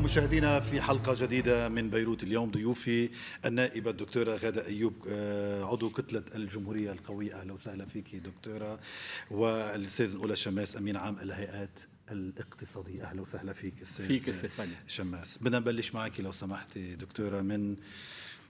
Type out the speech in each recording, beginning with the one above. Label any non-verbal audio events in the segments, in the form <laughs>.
بكم مشاهدينا في حلقة جديدة من بيروت اليوم ضيوفي النائبة الدكتورة غادة أيوب آه، عضو كتلة الجمهورية القوية أهلا وسهلا فيك دكتورة والأستاذ أولى شماس أمين عام الهيئات الاقتصادية أهلا وسهلا فيك أستاذ فيك أستاذ شماس بدنا نبلش معك لو سمحت دكتورة من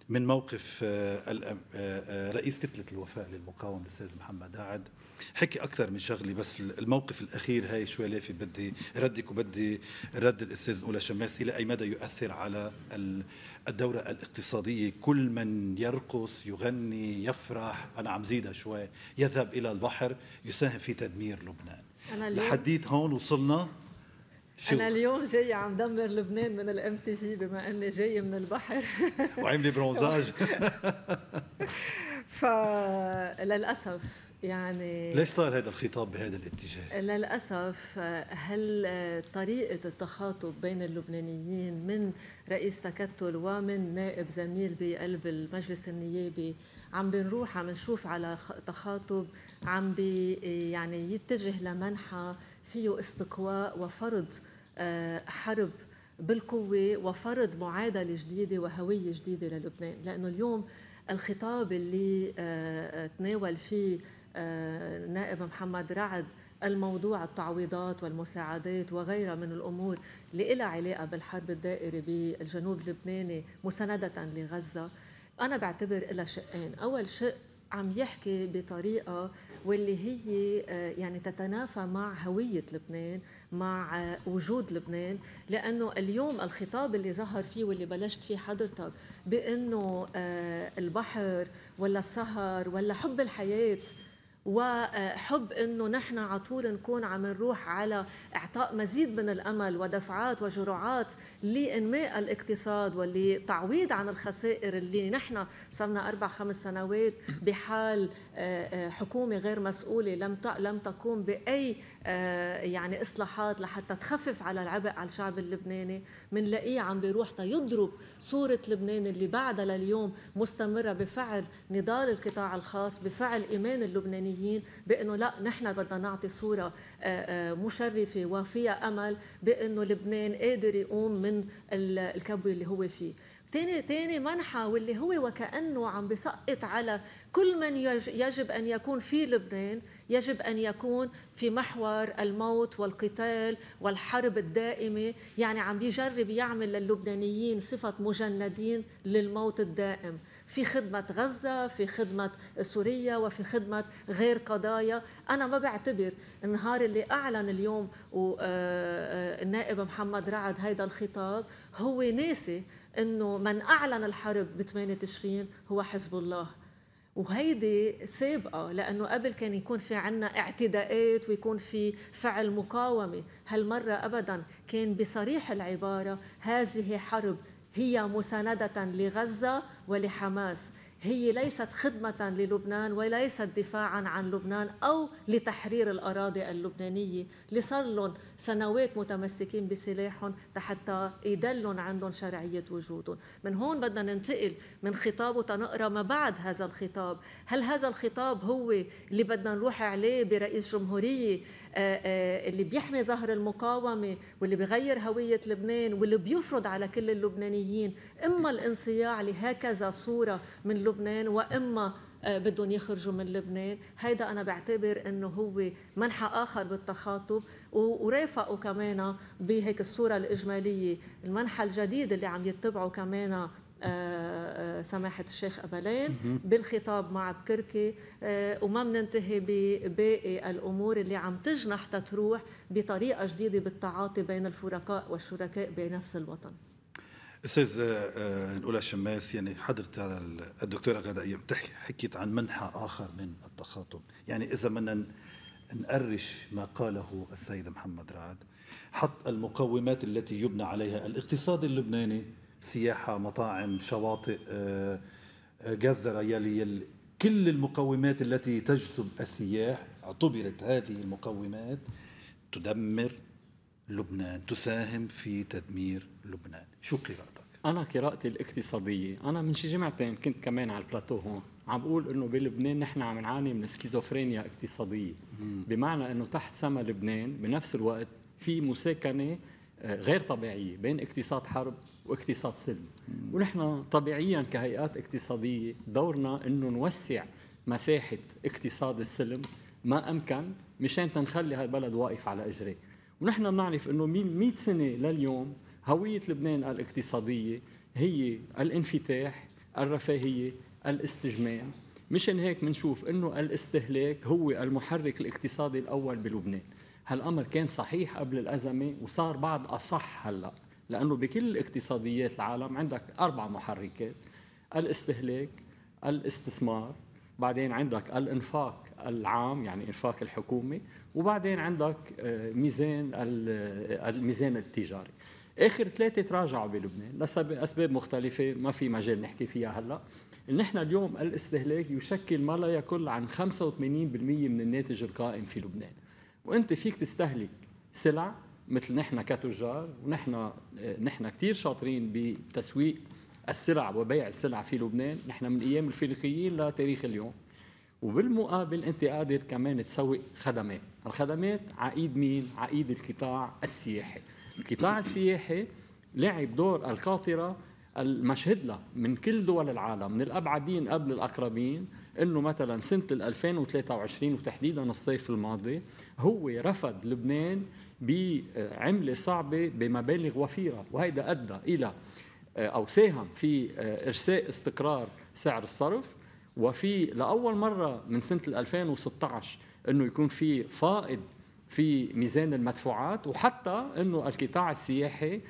من موقف آه، آه، رئيس كتلة الوفاء للمقاومة الأستاذ محمد رعد حكي اكثر من شغله بس الموقف الاخير هاي شوي لافي بدي ردك وبدي رد الاستاذ اولى شماس الى اي مدى يؤثر على الدوره الاقتصاديه كل من يرقص يغني يفرح انا عم زيدها شوي يذهب الى البحر يساهم في تدمير لبنان أنا لحديت هون وصلنا شو. انا اليوم جاي عم دمر لبنان من الام تي في بما اني جاي من البحر وعامله برونزاج <laughs> فللاسف يعني ليش صار هذا الخطاب بهذا الاتجاه؟ للأسف هل طريقة التخاطب بين اللبنانيين من رئيس تكتل ومن نائب زميل بقلب المجلس النيابي عم بنروح عم نشوف على تخاطب عم بي يعني يتجه لمنحى فيه استقواء وفرض حرب بالقوة وفرض معادلة جديدة وهوية جديدة للبنان لأنه اليوم الخطاب اللي تناول فيه النائب آه، محمد رعد الموضوع التعويضات والمساعدات وغيرها من الامور اللي لها علاقه بالحرب الدائره بالجنوب اللبناني مسانده لغزه انا بعتبر لها شقين اول شق عم يحكي بطريقة واللي هي آه، يعني تتنافى مع هوية لبنان مع وجود لبنان لأنه اليوم الخطاب اللي ظهر فيه واللي بلشت فيه حضرتك بأنه آه، البحر ولا السهر ولا حب الحياة وحب انه نحن على طول نكون عم نروح على اعطاء مزيد من الامل ودفعات وجرعات لانماء الاقتصاد ولتعويض عن الخسائر اللي نحن صرنا اربع خمس سنوات بحال آه، آه، حكومه غير مسؤوله لم لم تقوم باي آه، يعني اصلاحات لحتى تخفف على العبء على الشعب اللبناني بنلاقيه عم بيروح تيضرب صوره لبنان اللي بعدها لليوم مستمره بفعل نضال القطاع الخاص بفعل ايمان اللبنانيين بانه لا نحن بدنا نعطي صوره آه، آه، مشرفه وفيها امل بانه لبنان قادر يقوم من الكبوه اللي هو فيه تاني تاني منحى واللي هو وكأنه عم بسقط على كل من يجب أن يكون في لبنان يجب أن يكون في محور الموت والقتال والحرب الدائمة يعني عم بيجرب يعمل للبنانيين صفة مجندين للموت الدائم في خدمة غزة في خدمة سوريا وفي خدمة غير قضايا أنا ما بعتبر النهار اللي أعلن اليوم آه، آه، النائب محمد رعد هيدا الخطاب هو ناسي انه من اعلن الحرب ب 8 تشرين هو حزب الله وهيدي سابقة لأنه قبل كان يكون في عنا اعتداءات ويكون في فعل مقاومة هالمرة أبدا كان بصريح العبارة هذه حرب هي مساندة لغزة ولحماس هي ليست خدمة للبنان وليست دفاعا عن لبنان أو لتحرير الأراضي اللبنانية اللي صار لهم سنوات متمسكين بسلاحهم حتى يدلهم عندهم شرعية وجودهم من هون بدنا ننتقل من خطاب وتنقرأ ما بعد هذا الخطاب هل هذا الخطاب هو اللي بدنا نروح عليه برئيس جمهورية آه، آه، اللي بيحمي ظهر المقاومة واللي بيغير هوية لبنان واللي بيفرض على كل اللبنانيين إما الانصياع لهكذا كذا صورة من لبنان وإما آه، بدهم يخرجوا من لبنان هيدا أنا بعتبر أنه هو منحى آخر بالتخاطب ورافقوا كمان بهيك الصورة الإجمالية المنحى الجديد اللي عم يتبعه كمان آه، آه، سماحة الشيخ أبلين بالخطاب مع بكركي وما بننتهي بباقي الأمور اللي عم تجنح تتروح بطريقة جديدة بالتعاطي بين الفرقاء والشركاء بنفس الوطن استاذ آه، آه، الاولى الشماس يعني حضرت الدكتوره غادة ايام حكيت عن منحى اخر من التخاطب يعني اذا بدنا نقرش ما قاله السيد محمد رعد حط المقومات التي يبنى عليها الاقتصاد اللبناني سياحه مطاعم شواطئ جزر آه، ريالي كل المقومات التي تجذب السياح اعتبرت هذه المقومات تدمر لبنان تساهم في تدمير لبنان شو قراءتك انا قراءتي الاقتصاديه انا من شي جمعتين كنت كمان على البلاتو هون عم بقول انه بلبنان نحن عم نعاني من سكيزوفرينيا اقتصاديه بمعنى انه تحت سما لبنان بنفس الوقت في مساكنه آه، غير طبيعيه بين اقتصاد حرب واقتصاد سلم ونحن طبيعيا كهيئات اقتصاديه دورنا انه نوسع مساحه اقتصاد السلم ما امكن مشان تنخلي هالبلد واقف على اجريه ونحن بنعرف انه من 100 سنه لليوم هوية لبنان الاقتصادية هي الانفتاح الرفاهية الاستجمام مشان هيك منشوف انه الاستهلاك هو المحرك الاقتصادي الاول بلبنان هالامر كان صحيح قبل الازمه وصار بعد اصح هلا لانه بكل اقتصاديات العالم عندك اربع محركات الاستهلاك الاستثمار بعدين عندك الانفاق العام يعني انفاق الحكومه وبعدين عندك آه، ميزان آه، الميزان التجاري اخر ثلاثه تراجعوا بلبنان لاسباب مختلفه ما في مجال نحكي فيها هلا نحن اليوم الاستهلاك يشكل ما لا يقل عن 85% من الناتج القائم في لبنان وانت فيك تستهلك سلع مثل نحن كتجار ونحن آه، نحن كثير شاطرين بتسويق السلع وبيع السلع في لبنان نحن من ايام الفينيقيين لتاريخ اليوم وبالمقابل انت قادر كمان تسوق خدمات الخدمات عقيد مين عقيد القطاع السياحي القطاع السياحي لعب دور القاطره المشهد لها من كل دول العالم من الابعدين قبل الاقربين انه مثلا سنه 2023 وتحديدا الصيف الماضي هو رفض لبنان بعمله صعبه بمبالغ وفيره وهيدا ادى الى آه، او ساهم في آه، ارساء استقرار سعر الصرف وفي لاول مره من سنه 2016 انه يكون في فائض في ميزان المدفوعات وحتى انه القطاع السياحي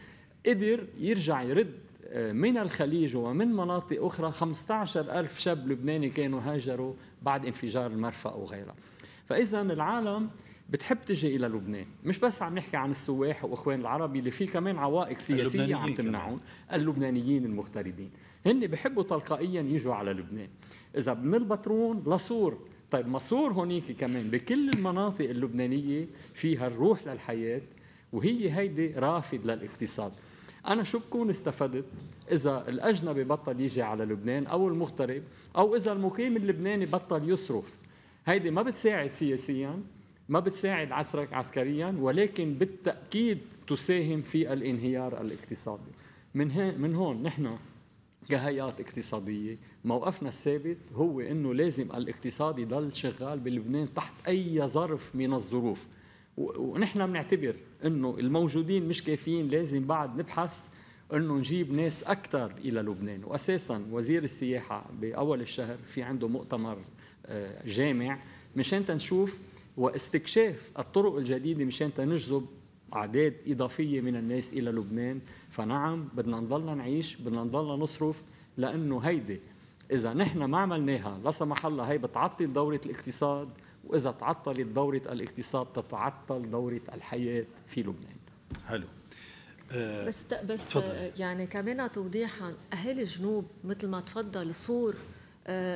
قدر يرجع يرد آه، من الخليج ومن مناطق أخرى 15 ألف شاب لبناني كانوا هاجروا بعد انفجار المرفأ وغيرها فإذا العالم بتحب تجي إلى لبنان مش بس عم نحكي عن السواح وإخوان العربي اللي في كمان عوائق سياسية عم تمنعهم اللبنانيين المغتربين هن بحبوا تلقائيا يجوا على لبنان إذا من البترون لصور طيب مصور هونيك كمان بكل المناطق اللبنانية فيها الروح للحياة وهي هيدي رافد للاقتصاد أنا شو بكون استفدت إذا الأجنبي بطل يجي على لبنان أو المغترب أو إذا المقيم اللبناني بطل يصرف هيدي ما بتساعد سياسيا ما بتساعد عسرك عسكريا ولكن بالتأكيد تساهم في الانهيار الاقتصادي من, من هون نحن كهيئات اقتصادية موقفنا الثابت هو أنه لازم الاقتصاد يضل شغال بلبنان تحت أي ظرف من الظروف ونحن بنعتبر أنه الموجودين مش كافيين لازم بعد نبحث أنه نجيب ناس أكثر إلى لبنان وأساسا وزير السياحة بأول الشهر في عنده مؤتمر آه، جامع مشان تنشوف واستكشاف الطرق الجديدة مشان تنجذب أعداد إضافية من الناس إلى لبنان فنعم بدنا نضلنا نعيش بدنا نضلنا نصرف لأنه هيدي إذا نحن ما عملناها لا سمح الله هي بتعطل دورة الاقتصاد وإذا تعطلت دورة الاقتصاد تتعطل دورة الحياة في لبنان حلو آه، بس بس تفضل. يعني كمان توضيحا اهالي الجنوب مثل ما تفضل صور آه،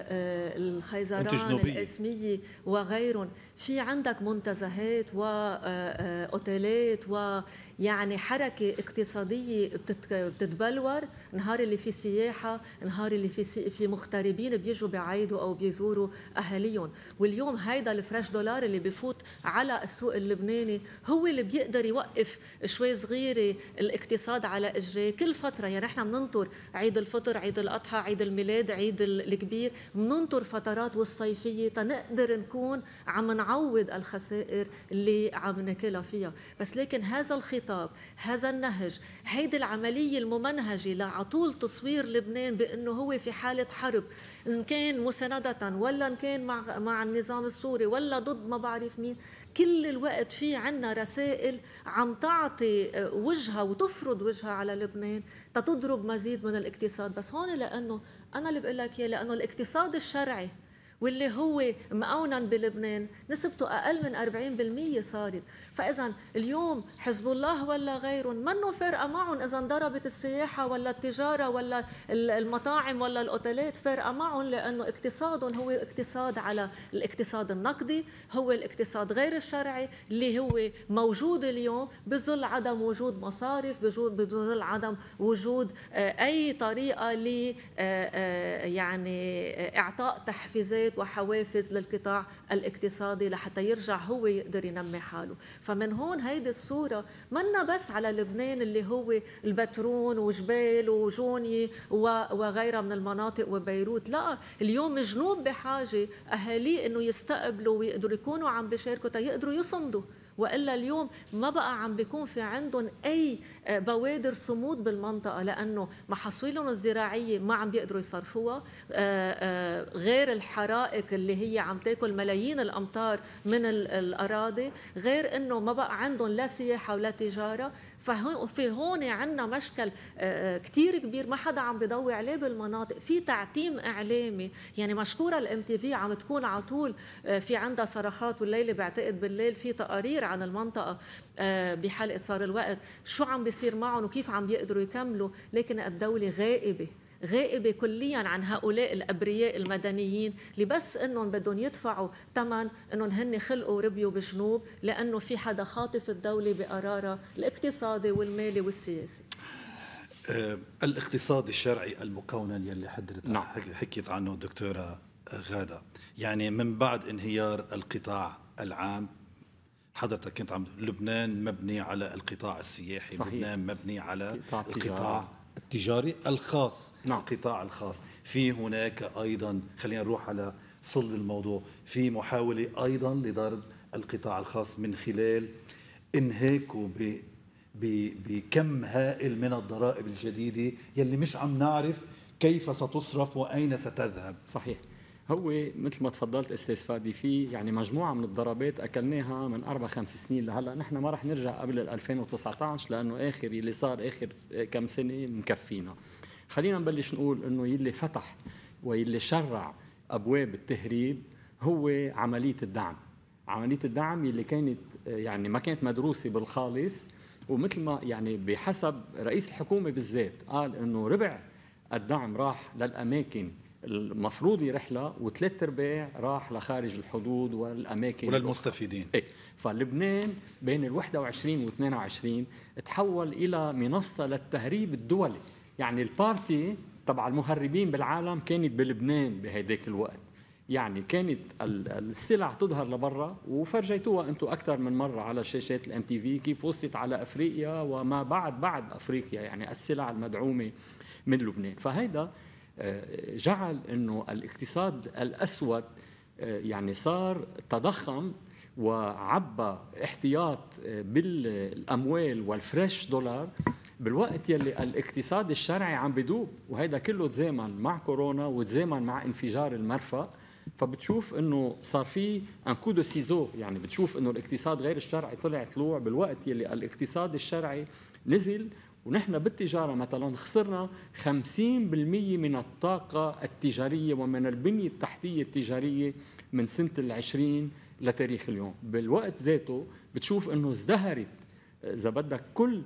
آه، الخيزران الاسميه وغيرهم في عندك منتزهات واوتيلات و آه، يعني حركة اقتصادية بتتبلور نهار اللي في سياحة نهار اللي في, سي... في مغتربين بيجوا بعيدوا أو بيزوروا أهاليهم واليوم هيدا الفريش دولار اللي بفوت على السوق اللبناني هو اللي بيقدر يوقف شوي صغيرة الاقتصاد على إجريه كل فترة يعني نحن بننطر عيد الفطر عيد الأضحى عيد الميلاد عيد الكبير بننطر فترات والصيفية تنقدر نكون عم نعوض الخسائر اللي عم ناكلها فيها بس لكن هذا الخطاب الخطاب هذا النهج هيدي العملية الممنهجة لعطول تصوير لبنان بأنه هو في حالة حرب إن كان مساندة ولا إن كان مع, مع النظام السوري ولا ضد ما بعرف مين كل الوقت في عنا رسائل عم تعطي آه، وجهة وتفرض وجهة على لبنان تتضرب مزيد من الاقتصاد بس هون لأنه أنا اللي بقول لك إياه لأنه الاقتصاد الشرعي واللي هو مقونا بلبنان نسبته أقل من 40% صارت فاذا اليوم حزب الله ولا غيرهم منه فارقه معهم اذا انضربت السياحه ولا التجاره ولا المطاعم ولا الاوتيلات فارقه معهم لانه اقتصادهم هو اقتصاد على الاقتصاد النقدي هو الاقتصاد غير الشرعي اللي هو موجود اليوم بظل عدم وجود مصارف بظل عدم وجود آه، اي طريقه ل آه، آه، يعني اعطاء تحفيزات وحوافز للقطاع الاقتصادي لحتى يرجع هو يقدر ينمي حاله فمن هون هيدي الصورة منا بس على لبنان اللي هو البترون وجبال وجوني وغيرها من المناطق وبيروت لا اليوم الجنوب بحاجة أهاليه أنه يستقبلوا ويقدروا يكونوا عم بيشاركوا تا يقدروا يصمدوا والا اليوم ما بقى عم بيكون في عندهم اي آه، بوادر صمود بالمنطقه لانه محاصيلهم الزراعيه ما عم بيقدروا يصرفوها آه، آه، غير الحرائق اللي هي عم تاكل ملايين الامتار من الاراضي غير انه ما بقى عندهم لا سياحه ولا تجاره في هون عندنا مشكل آه، آه، كتير كبير ما حدا عم بيضوي عليه بالمناطق في تعتيم اعلامي يعني مشكوره الام تي في عم تكون على طول آه، في عندها صرخات والليله بعتقد بالليل في تقارير عن المنطقه بحلقه صار الوقت شو عم بيصير معهم وكيف عم بيقدروا يكملوا لكن الدوله غائبه غائبة كليا عن هؤلاء الأبرياء المدنيين اللي بس أنهم بدهم يدفعوا ثمن أنهم هن خلقوا وربيوا بجنوب لأنه في حدا خاطف الدولة بقرارها الاقتصادي والمالي والسياسي آه الاقتصاد الشرعي المكونن يلي حضرت نعم. حكيت عنه دكتورة آه، غادة يعني من بعد انهيار القطاع العام حضرتك كنت عم لبنان مبني على القطاع السياحي صحيح. لبنان مبني على القطاع التجاري الخاص نعم. القطاع الخاص في هناك أيضا خلينا نروح على صلب الموضوع في محاولة أيضا لضرب القطاع الخاص من خلال انهاكه بكم هائل من الضرائب الجديدة يلي مش عم نعرف كيف ستصرف وأين ستذهب صحيح هو مثل ما تفضلت استاذ فادي في يعني مجموعه من الضربات اكلناها من اربع خمس سنين لهلا نحن ما رح نرجع قبل 2019 لانه اخر اللي صار اخر كم سنه مكفينا خلينا نبلش نقول انه يلي فتح ويلي شرع ابواب التهريب هو عمليه الدعم عمليه الدعم اللي كانت يعني ما كانت مدروسه بالخالص ومثل ما يعني بحسب رئيس الحكومه بالذات قال انه ربع الدعم راح للاماكن المفروض رحله وثلاث ارباع راح لخارج الحدود والاماكن وللمستفيدين ايه فلبنان بين ال 21 و 22 تحول الى منصه للتهريب الدولي يعني البارتي تبع المهربين بالعالم كانت بلبنان بهداك الوقت يعني كانت السلع تظهر لبرا وفرجيتوها انتم اكثر من مره على شاشات الام تي في كيف وصلت على افريقيا وما بعد بعد افريقيا يعني السلع المدعومه من لبنان فهيدا جعل انه الاقتصاد الاسود آه، يعني صار تضخم وعبى احتياط آه، بالاموال والفريش دولار بالوقت يلي الاقتصاد الشرعي عم بدوب وهيدا كله تزامن مع كورونا وتزامن مع انفجار المرفأ فبتشوف انه صار في ان كودو سيزو يعني بتشوف انه الاقتصاد غير الشرعي طلع طلوع بالوقت يلي الاقتصاد الشرعي نزل ونحن بالتجارة مثلا خسرنا 50% من الطاقة التجارية ومن البنية التحتية التجارية من سنة العشرين لتاريخ اليوم بالوقت ذاته بتشوف أنه ازدهرت إذا بدك كل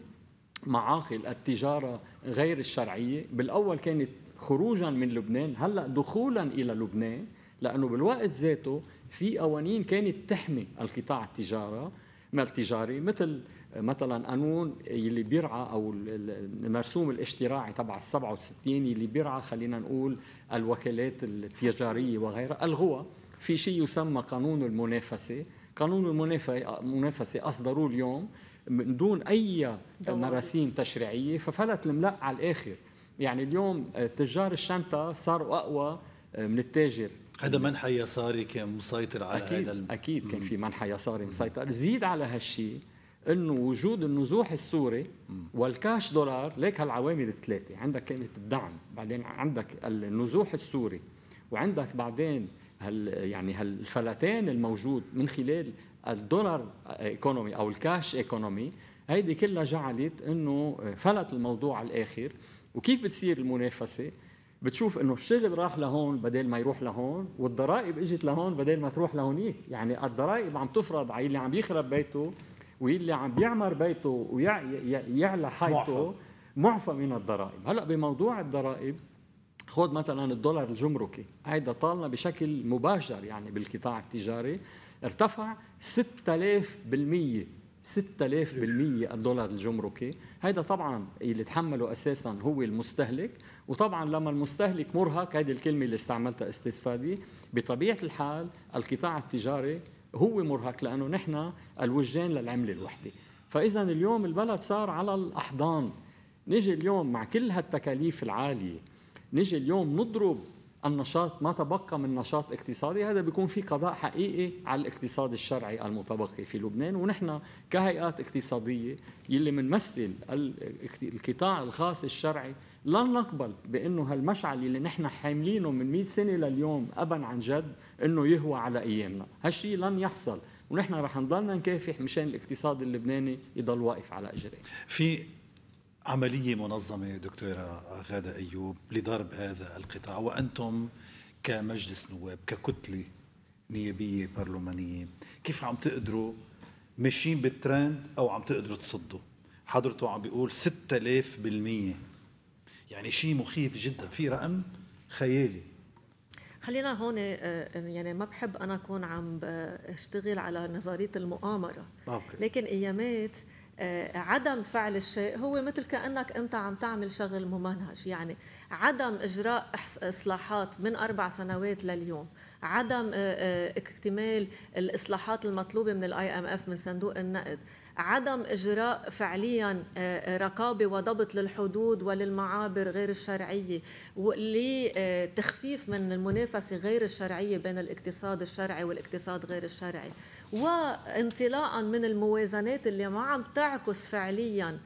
معاقل التجارة غير الشرعية بالأول كانت خروجا من لبنان هلأ دخولا إلى لبنان لأنه بالوقت ذاته في قوانين كانت تحمي القطاع التجارة التجاري مثل مثلا قانون اللي بيرعى او المرسوم الاشتراعي تبع ال 67 اللي بيرعى خلينا نقول الوكالات التجاريه وغيرها الغوها في شيء يسمى قانون المنافسه قانون المنافسه اصدروه اليوم من دون اي مراسيم تشريعيه ففلت الملق على الاخر يعني اليوم تجار الشنطه صاروا اقوى من التاجر هذا منحى يساري كان مسيطر على أكيد هذا الم... اكيد كان في منحى يساري مسيطر زيد على هالشيء انه وجود النزوح السوري والكاش دولار ليك هالعوامل الثلاثه عندك كانت الدعم بعدين عندك النزوح السوري وعندك بعدين هال يعني هالفلتان الموجود من خلال الدولار ايكونومي او الكاش ايكونومي هيدي كلها جعلت انه فلت الموضوع على الاخر وكيف بتصير المنافسه بتشوف انه الشغل راح لهون بدل ما يروح لهون والضرائب اجت لهون بدل ما تروح لهونيك يعني الضرائب عم تفرض على اللي عم يخرب بيته واللي عم بيعمر بيته ويعلى حيطه معفى من الضرائب هلا بموضوع الضرائب خذ مثلا الدولار الجمركي هيدا طالنا بشكل مباشر يعني بالقطاع التجاري ارتفع 6000% 6000% الدولار الجمركي هيدا طبعا اللي تحمله اساسا هو المستهلك وطبعا لما المستهلك مرهق هيدي الكلمه اللي استعملتها استفادي بطبيعه الحال القطاع التجاري هو مرهق لانه نحن الوجهين للعمله الوحده فاذا اليوم البلد صار على الاحضان نجي اليوم مع كل هالتكاليف العاليه نجي اليوم نضرب النشاط ما تبقى من نشاط اقتصادي هذا بيكون في قضاء حقيقي على الاقتصاد الشرعي المتبقي في لبنان ونحن كهيئات اقتصادية يلي بنمثل القطاع الخاص الشرعي لا نقبل بانه هالمشعل اللي نحن حاملينه من 100 سنه لليوم ابا عن جد انه يهوى على ايامنا، هالشيء لن يحصل ونحن رح نضلنا نكافح مشان الاقتصاد اللبناني يضل واقف على اجريه. في عمليه منظمه دكتوره غاده ايوب لضرب هذا القطاع وانتم كمجلس نواب ككتله نيابيه برلمانيه كيف عم تقدروا ماشيين بالترند او عم تقدروا تصدوا؟ حضرته عم بيقول 6000% يعني شيء مخيف جدا في رقم خيالي خلينا هون آه، آه، يعني ما بحب انا اكون عم آه، اشتغل على نظريه المؤامره أوكي. لكن ايامات عدم فعل الشيء هو مثل كانك انت عم تعمل شغل ممنهج يعني عدم اجراء اصلاحات من اربع سنوات لليوم عدم اكتمال الاصلاحات المطلوبه من الاي ام اف من صندوق النقد عدم اجراء فعليا آه، آه، رقابه وضبط للحدود وللمعابر غير الشرعيه لتخفيف من المنافسه غير الشرعيه بين الاقتصاد الشرعي والاقتصاد غير الشرعي وانطلاقا من الموازنات اللي ما عم تعكس فعليا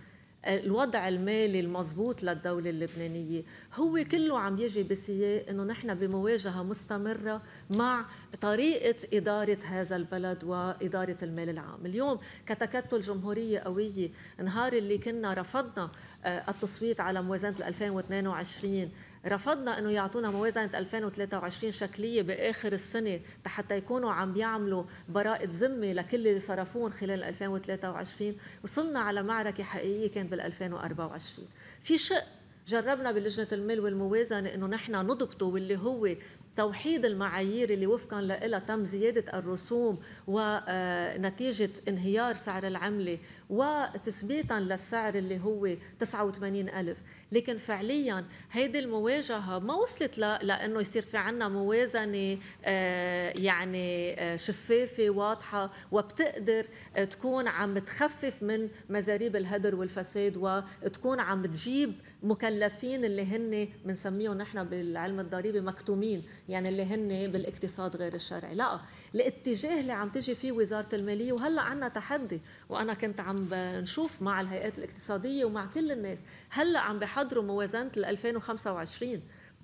آه، الوضع المالي المضبوط للدولة اللبنانية هو كله عم يجي بسياق انه نحن بمواجهة مستمرة مع طريقة إدارة هذا البلد وإدارة المال العام اليوم كتكتل جمهورية قوية نهار اللي كنا رفضنا آه، التصويت على موازنة 2022 رفضنا انه يعطونا موازنه 2023 شكليه باخر السنه حتى يكونوا عم بيعملوا براءه ذمه لكل اللي صرفوهم خلال 2023 وصلنا على معركه حقيقيه كان بال 2024 في شق جربنا بلجنه المال والموازنه انه نحن نضبطه واللي هو توحيد المعايير اللي وفقا لها تم زيادة الرسوم ونتيجة آه، انهيار سعر العملة وتثبيتا للسعر اللي هو 89 ألف لكن فعليا هيدي المواجهة ما وصلت لأنه يصير في عنا موازنة آه، يعني آه، شفافة واضحة وبتقدر تكون عم تخفف من مزاريب الهدر والفساد وتكون عم تجيب مكلفين اللي هن بنسميهم نحن بالعلم الضريبي مكتومين يعني اللي هن بالاقتصاد غير الشرعي لا الاتجاه اللي عم تجي فيه وزاره الماليه وهلا عندنا تحدي وانا كنت عم نشوف مع الهيئات الاقتصاديه ومع كل الناس هلا عم بحضروا موازنه 2025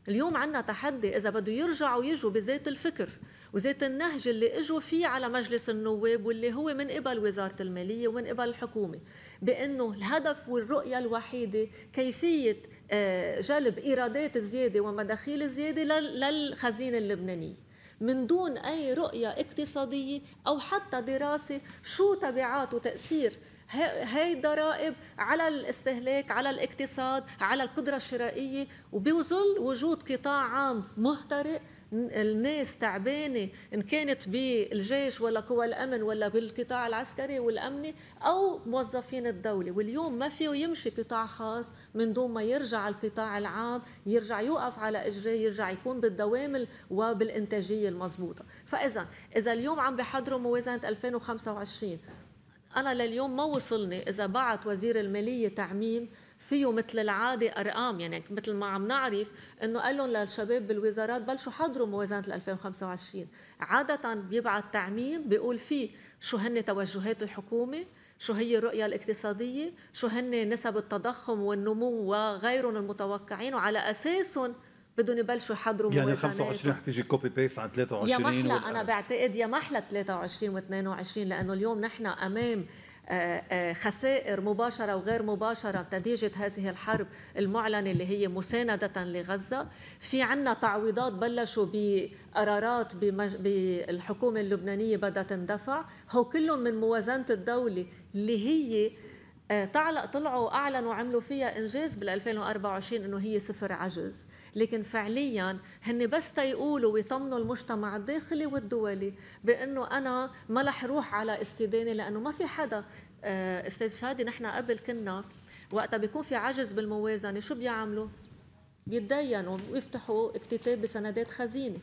اليوم عندنا تحدي اذا بده يرجعوا يجوا بذات الفكر وذات النهج اللي اجوا فيه على مجلس النواب واللي هو من قبل وزاره الماليه ومن قبل الحكومه بانه الهدف والرؤيه الوحيده كيفيه آه، جلب ايرادات زياده ومداخيل زياده للخزينه اللبنانيه من دون اي رؤيه اقتصاديه او حتى دراسه شو تبعات وتاثير هاي الضرائب على الاستهلاك على الاقتصاد على القدرة الشرائية وبظل وجود قطاع عام مهترئ الناس تعبانة إن كانت بالجيش ولا قوى الأمن ولا بالقطاع العسكري والأمني أو موظفين الدولة واليوم ما فيه يمشي قطاع خاص من دون ما يرجع القطاع العام يرجع يوقف على إجراه يرجع يكون بالدوام وبالإنتاجية المضبوطة فإذا إذا اليوم عم بحضروا موازنة 2025 أنا لليوم ما وصلني إذا بعت وزير المالية تعميم فيه مثل العادة أرقام يعني مثل ما عم نعرف إنه قال لهم للشباب بالوزارات بلشوا حضروا موازنة 2025 عادة بيبعت تعميم بيقول فيه شو هن توجهات الحكومة شو هي الرؤية الاقتصادية شو هن نسب التضخم والنمو وغيرهم المتوقعين وعلى أساسهم بدهم يبلشوا يحضروا يعني 25 حتيجي كوبي بيست عن 23 يا محلى انا بعتقد يا محلى 23 و22 لانه اليوم نحن امام آه، آه، خسائر مباشره وغير مباشره نتيجه هذه الحرب المعلنه اللي هي مسانده لغزه، في عنا تعويضات بلشوا بقرارات بالحكومه اللبنانيه بدها تندفع، هو كلهم من موازنه الدوله اللي هي آه، تعلق طلعوا اعلنوا عملوا فيها انجاز بال 2024 انه هي صفر عجز، لكن فعليا هن بس تيقولوا ويطمنوا المجتمع الداخلي والدولي بانه انا ما رح روح على استدانه لانه ما في حدا آه، استاذ فادي نحن قبل كنا وقتها بيكون في عجز بالموازنه شو بيعملوا؟ بيتدينوا ويفتحوا اكتتاب بسندات خزينه.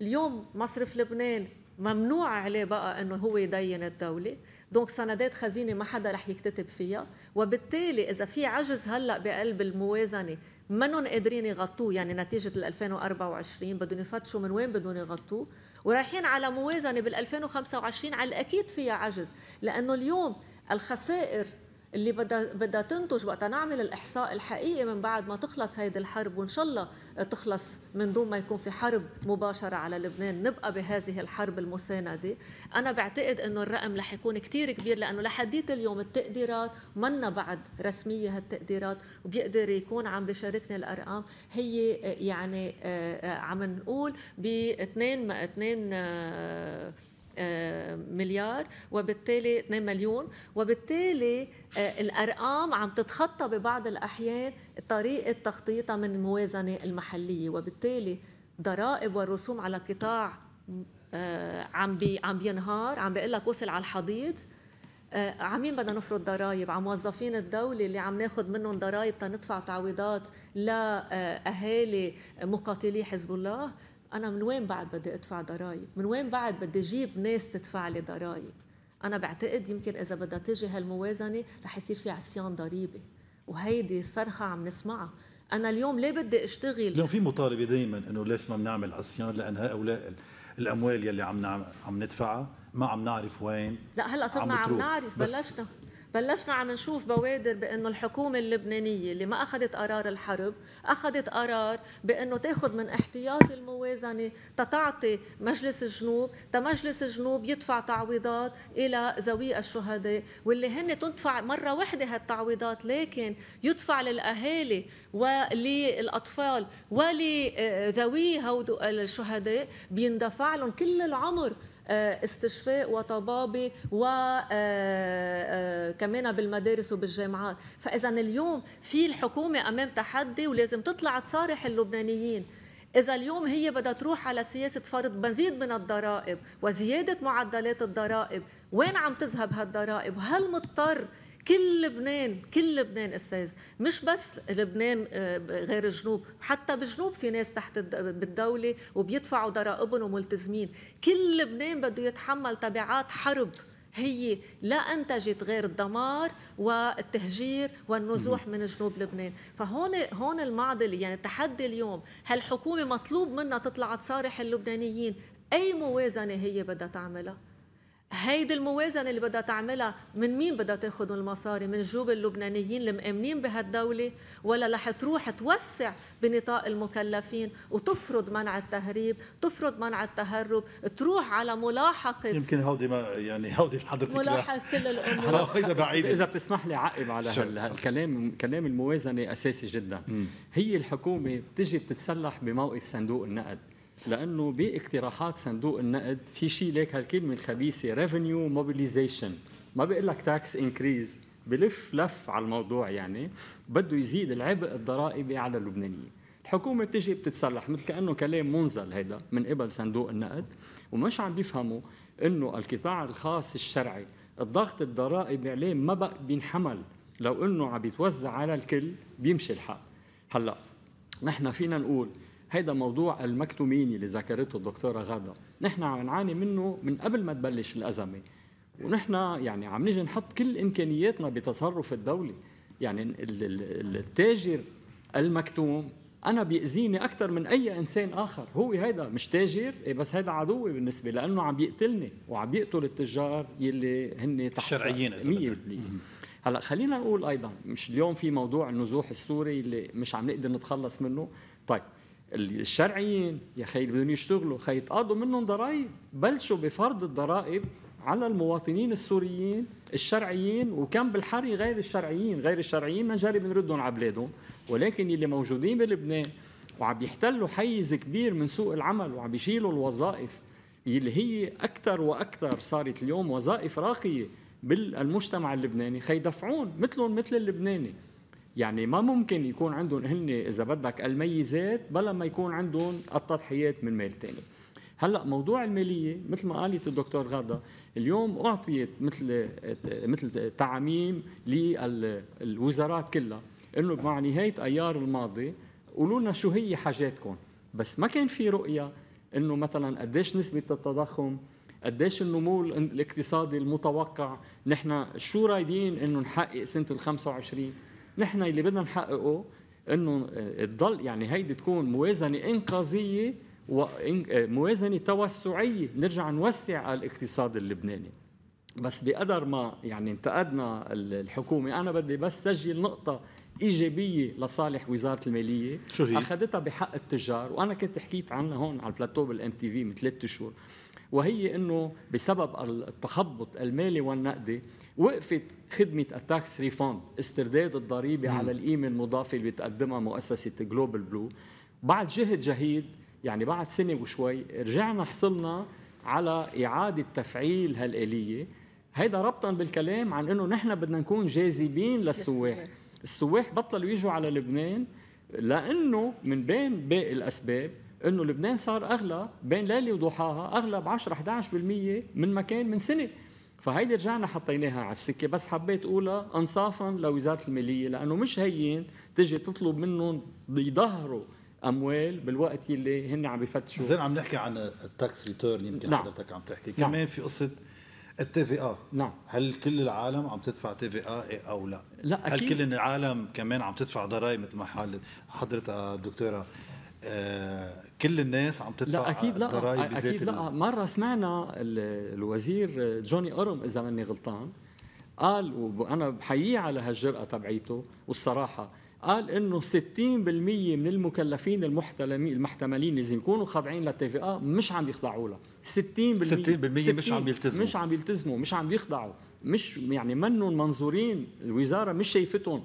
اليوم مصرف لبنان ممنوع عليه بقى انه هو يدين الدوله دونك سندات خزينه ما حدا رح يكتتب فيها وبالتالي اذا في عجز هلا بقلب الموازنه منهم قادرين يغطوه يعني نتيجه ال 2024 بدهم يفتشوا من وين بدهم يغطوه ورايحين على موازنه بال 2025 على الاكيد فيها عجز لانه اليوم الخسائر اللي بدها بدها تنتج وقتها نعمل الاحصاء الحقيقي من بعد ما تخلص هيدي الحرب وان شاء الله تخلص من دون ما يكون في حرب مباشره على لبنان نبقى بهذه الحرب المسانده انا بعتقد انه الرقم رح يكون كثير كبير لانه لحديت اليوم التقديرات منا بعد رسميه هالتقديرات وبيقدر يكون عم بيشاركني الارقام هي يعني آه، آه، عم نقول ب 2 2 آه، مليار وبالتالي 2 مليون وبالتالي آه، الارقام عم تتخطى ببعض الاحيان طريقه تخطيطها من الموازنه المحليه وبالتالي ضرائب والرسوم على قطاع آه، عم بي عم بينهار عم بقول لك وصل على الحضيض على مين بدنا نفرض ضرائب على موظفين الدوله اللي عم ناخذ منهم ضرائب تندفع تعويضات لاهالي مقاتلي حزب الله انا من وين بعد بدي ادفع ضرائب من وين بعد بدي اجيب ناس تدفع لي ضرائب انا بعتقد يمكن اذا بدها تجي هالموازنه رح يصير في عصيان ضريبي وهيدي صرخه عم نسمعها انا اليوم ليه بدي اشتغل اليوم في مطالبه دائما انه ليش ما بنعمل عصيان لان هؤلاء الاموال يلي عم نعم- عم ندفعها ما عم نعرف وين لا هلا صرنا عم, عم نعرف بلشنا بلشنا عم نشوف بوادر بانه الحكومه اللبنانيه اللي ما اخذت قرار الحرب اخذت قرار بانه تاخذ من احتياط الموازنه تتعطي مجلس الجنوب تمجلس الجنوب يدفع تعويضات الى ذوي الشهداء واللي هن تدفع مره واحده هالتعويضات لكن يدفع للاهالي وللاطفال ولذوي هودو الشهداء بيندفع لهم كل العمر آه، استشفاء وطبابه آه، وكمان آه، بالمدارس وبالجامعات فإذا اليوم في الحكومة أمام تحدي ولازم تطلع تصارح اللبنانيين إذا اليوم هي بدها تروح على سياسة فرض مزيد من الضرائب وزيادة معدلات الضرائب وين عم تذهب هالضرائب هل مضطر كل لبنان كل لبنان استاذ مش بس لبنان آه، غير الجنوب حتى بجنوب في ناس تحت بالدوله وبيدفعوا ضرائبهم وملتزمين كل لبنان بده يتحمل تبعات حرب هي لا انتجت غير الدمار والتهجير والنزوح من جنوب لبنان فهون هون المعضله يعني التحدي اليوم هالحكومه مطلوب منها تطلع تصارح اللبنانيين اي موازنه هي بدها تعملها هيدي الموازنة اللي بدها تعملها من مين بدها تاخذ المصاري من جوب اللبنانيين المآمنين بهالدولة ولا رح تروح توسع بنطاق المكلفين وتفرض منع التهريب تفرض منع التهرب تروح على ملاحقة يمكن هودي ما يعني هودي حضرتك ملاحقة كل الأمور <laughs> هيدا بعيد إذا بتسمح لي عقب على هالكلام كلام الموازنة أساسي جدا هي الحكومة بتجي بتتسلح بموقف صندوق النقد لانه باقتراحات صندوق النقد في شيء ليك هالكلمه الخبيثه ريفينيو موبيلايزيشن ما بقول لك تاكس انكريز بلف لف على الموضوع يعني بده يزيد العبء الضرائبي على اللبنانيين الحكومه بتجي بتتصلح مثل كانه كلام منزل هيدا من قبل صندوق النقد ومش عم بيفهموا انه القطاع الخاص الشرعي الضغط الضرائبي عليه ما بقى بينحمل لو انه عم يتوزع على الكل بيمشي الحق هلا نحن فينا نقول هيدا موضوع المكتوميني اللي ذكرته الدكتورة غادة نحن عم نعاني منه من قبل ما تبلش الأزمة ونحن يعني عم نيجي نحط كل إمكانياتنا بتصرف الدولة يعني التاجر المكتوم انا بيأذيني اكثر من اي انسان اخر هو هيدا مش تاجر إيه بس هيدا عدوي بالنسبه لانه عم بيقتلني وعم بيقتل التجار يلي هن تحت الشرعيين 100% هلا خلينا نقول ايضا مش اليوم في موضوع النزوح السوري اللي مش عم نقدر نتخلص منه طيب الشرعيين يا خي اللي بدهم يشتغلوا خي يتقاضوا منهم ضرائب بلشوا بفرض الضرائب على المواطنين السوريين الشرعيين وكم بالحري غير الشرعيين غير الشرعيين ما جاري بنردهم على بلادهم ولكن اللي موجودين بلبنان وعم يحتلوا حيز كبير من سوق العمل وعم يشيلوا الوظائف اللي هي اكثر واكثر صارت اليوم وظائف راقيه بالمجتمع اللبناني خيدفعون مثلهم مثل اللبناني يعني ما ممكن يكون عندهم هن اذا بدك الميزات بلا ما يكون عندهم التضحيات من ميل ثاني هلا موضوع الماليه مثل ما قالت الدكتور غاده اليوم اعطيت مثل مثل تعاميم للوزارات كلها انه مع نهايه ايار الماضي قولوا لنا شو هي حاجاتكم بس ما كان في رؤيه انه مثلا قديش نسبه التضخم قديش النمو الاقتصادي المتوقع نحن شو رايدين انه نحقق سنه ال 25 نحن اللي بدنا نحققه انه تضل آه، يعني هيدي تكون موازنه انقاذيه وموازنه آه، توسعيه نرجع نوسع الاقتصاد اللبناني بس بقدر ما يعني انتقدنا الحكومه انا بدي بس سجل نقطه ايجابيه لصالح وزاره الماليه شو هي؟ اخذتها بحق التجار وانا كنت حكيت عنها هون على البلاتو بالام تي في من ثلاث شهور وهي انه بسبب التخبط المالي والنقدي وقفت خدمة التاكس ريفوند استرداد الضريبة على القيمة المضافة اللي بتقدمها مؤسسة جلوبال بلو بعد جهد جهيد يعني بعد سنة وشوي رجعنا حصلنا على إعادة تفعيل هالآلية هيدا ربطا بالكلام عن انه نحن بدنا نكون جاذبين للسواح السواح بطلوا يجوا على لبنان لانه من بين باقي الاسباب انه لبنان صار اغلى بين ليله وضحاها اغلى ب 10 11% من مكان من سنه فهيدي رجعنا حطيناها على السكه بس حبيت اقولها انصافا لوزاره الماليه لانه مش هين تجي تطلب منهم يظهروا اموال بالوقت يلي هن عم بفتشوا زين عم نحكي عن التاكس ريتيرن يمكن نعم. حضرتك عم تحكي نعم. كمان في قصه التي في اه نعم هل كل العالم عم تدفع تي في اه او لا؟ لا أكيد. هل كل العالم كمان عم تدفع ضرائب مثل ما حضرتك دكتوره آه كل الناس عم تدفع لا اكيد لا اكيد لا مره سمعنا الوزير جوني اورم اذا ماني غلطان قال وانا بحييه على هالجرأه تبعيته والصراحه قال انه 60% من المكلفين المحتملين المحتملين لازم يكونوا خاضعين للتي في اه مش عم يخضعوا لها 60% 60% مش عم يلتزموا مش عم يلتزموا مش عم يخضعوا مش يعني منهم منظورين الوزاره مش شايفتهم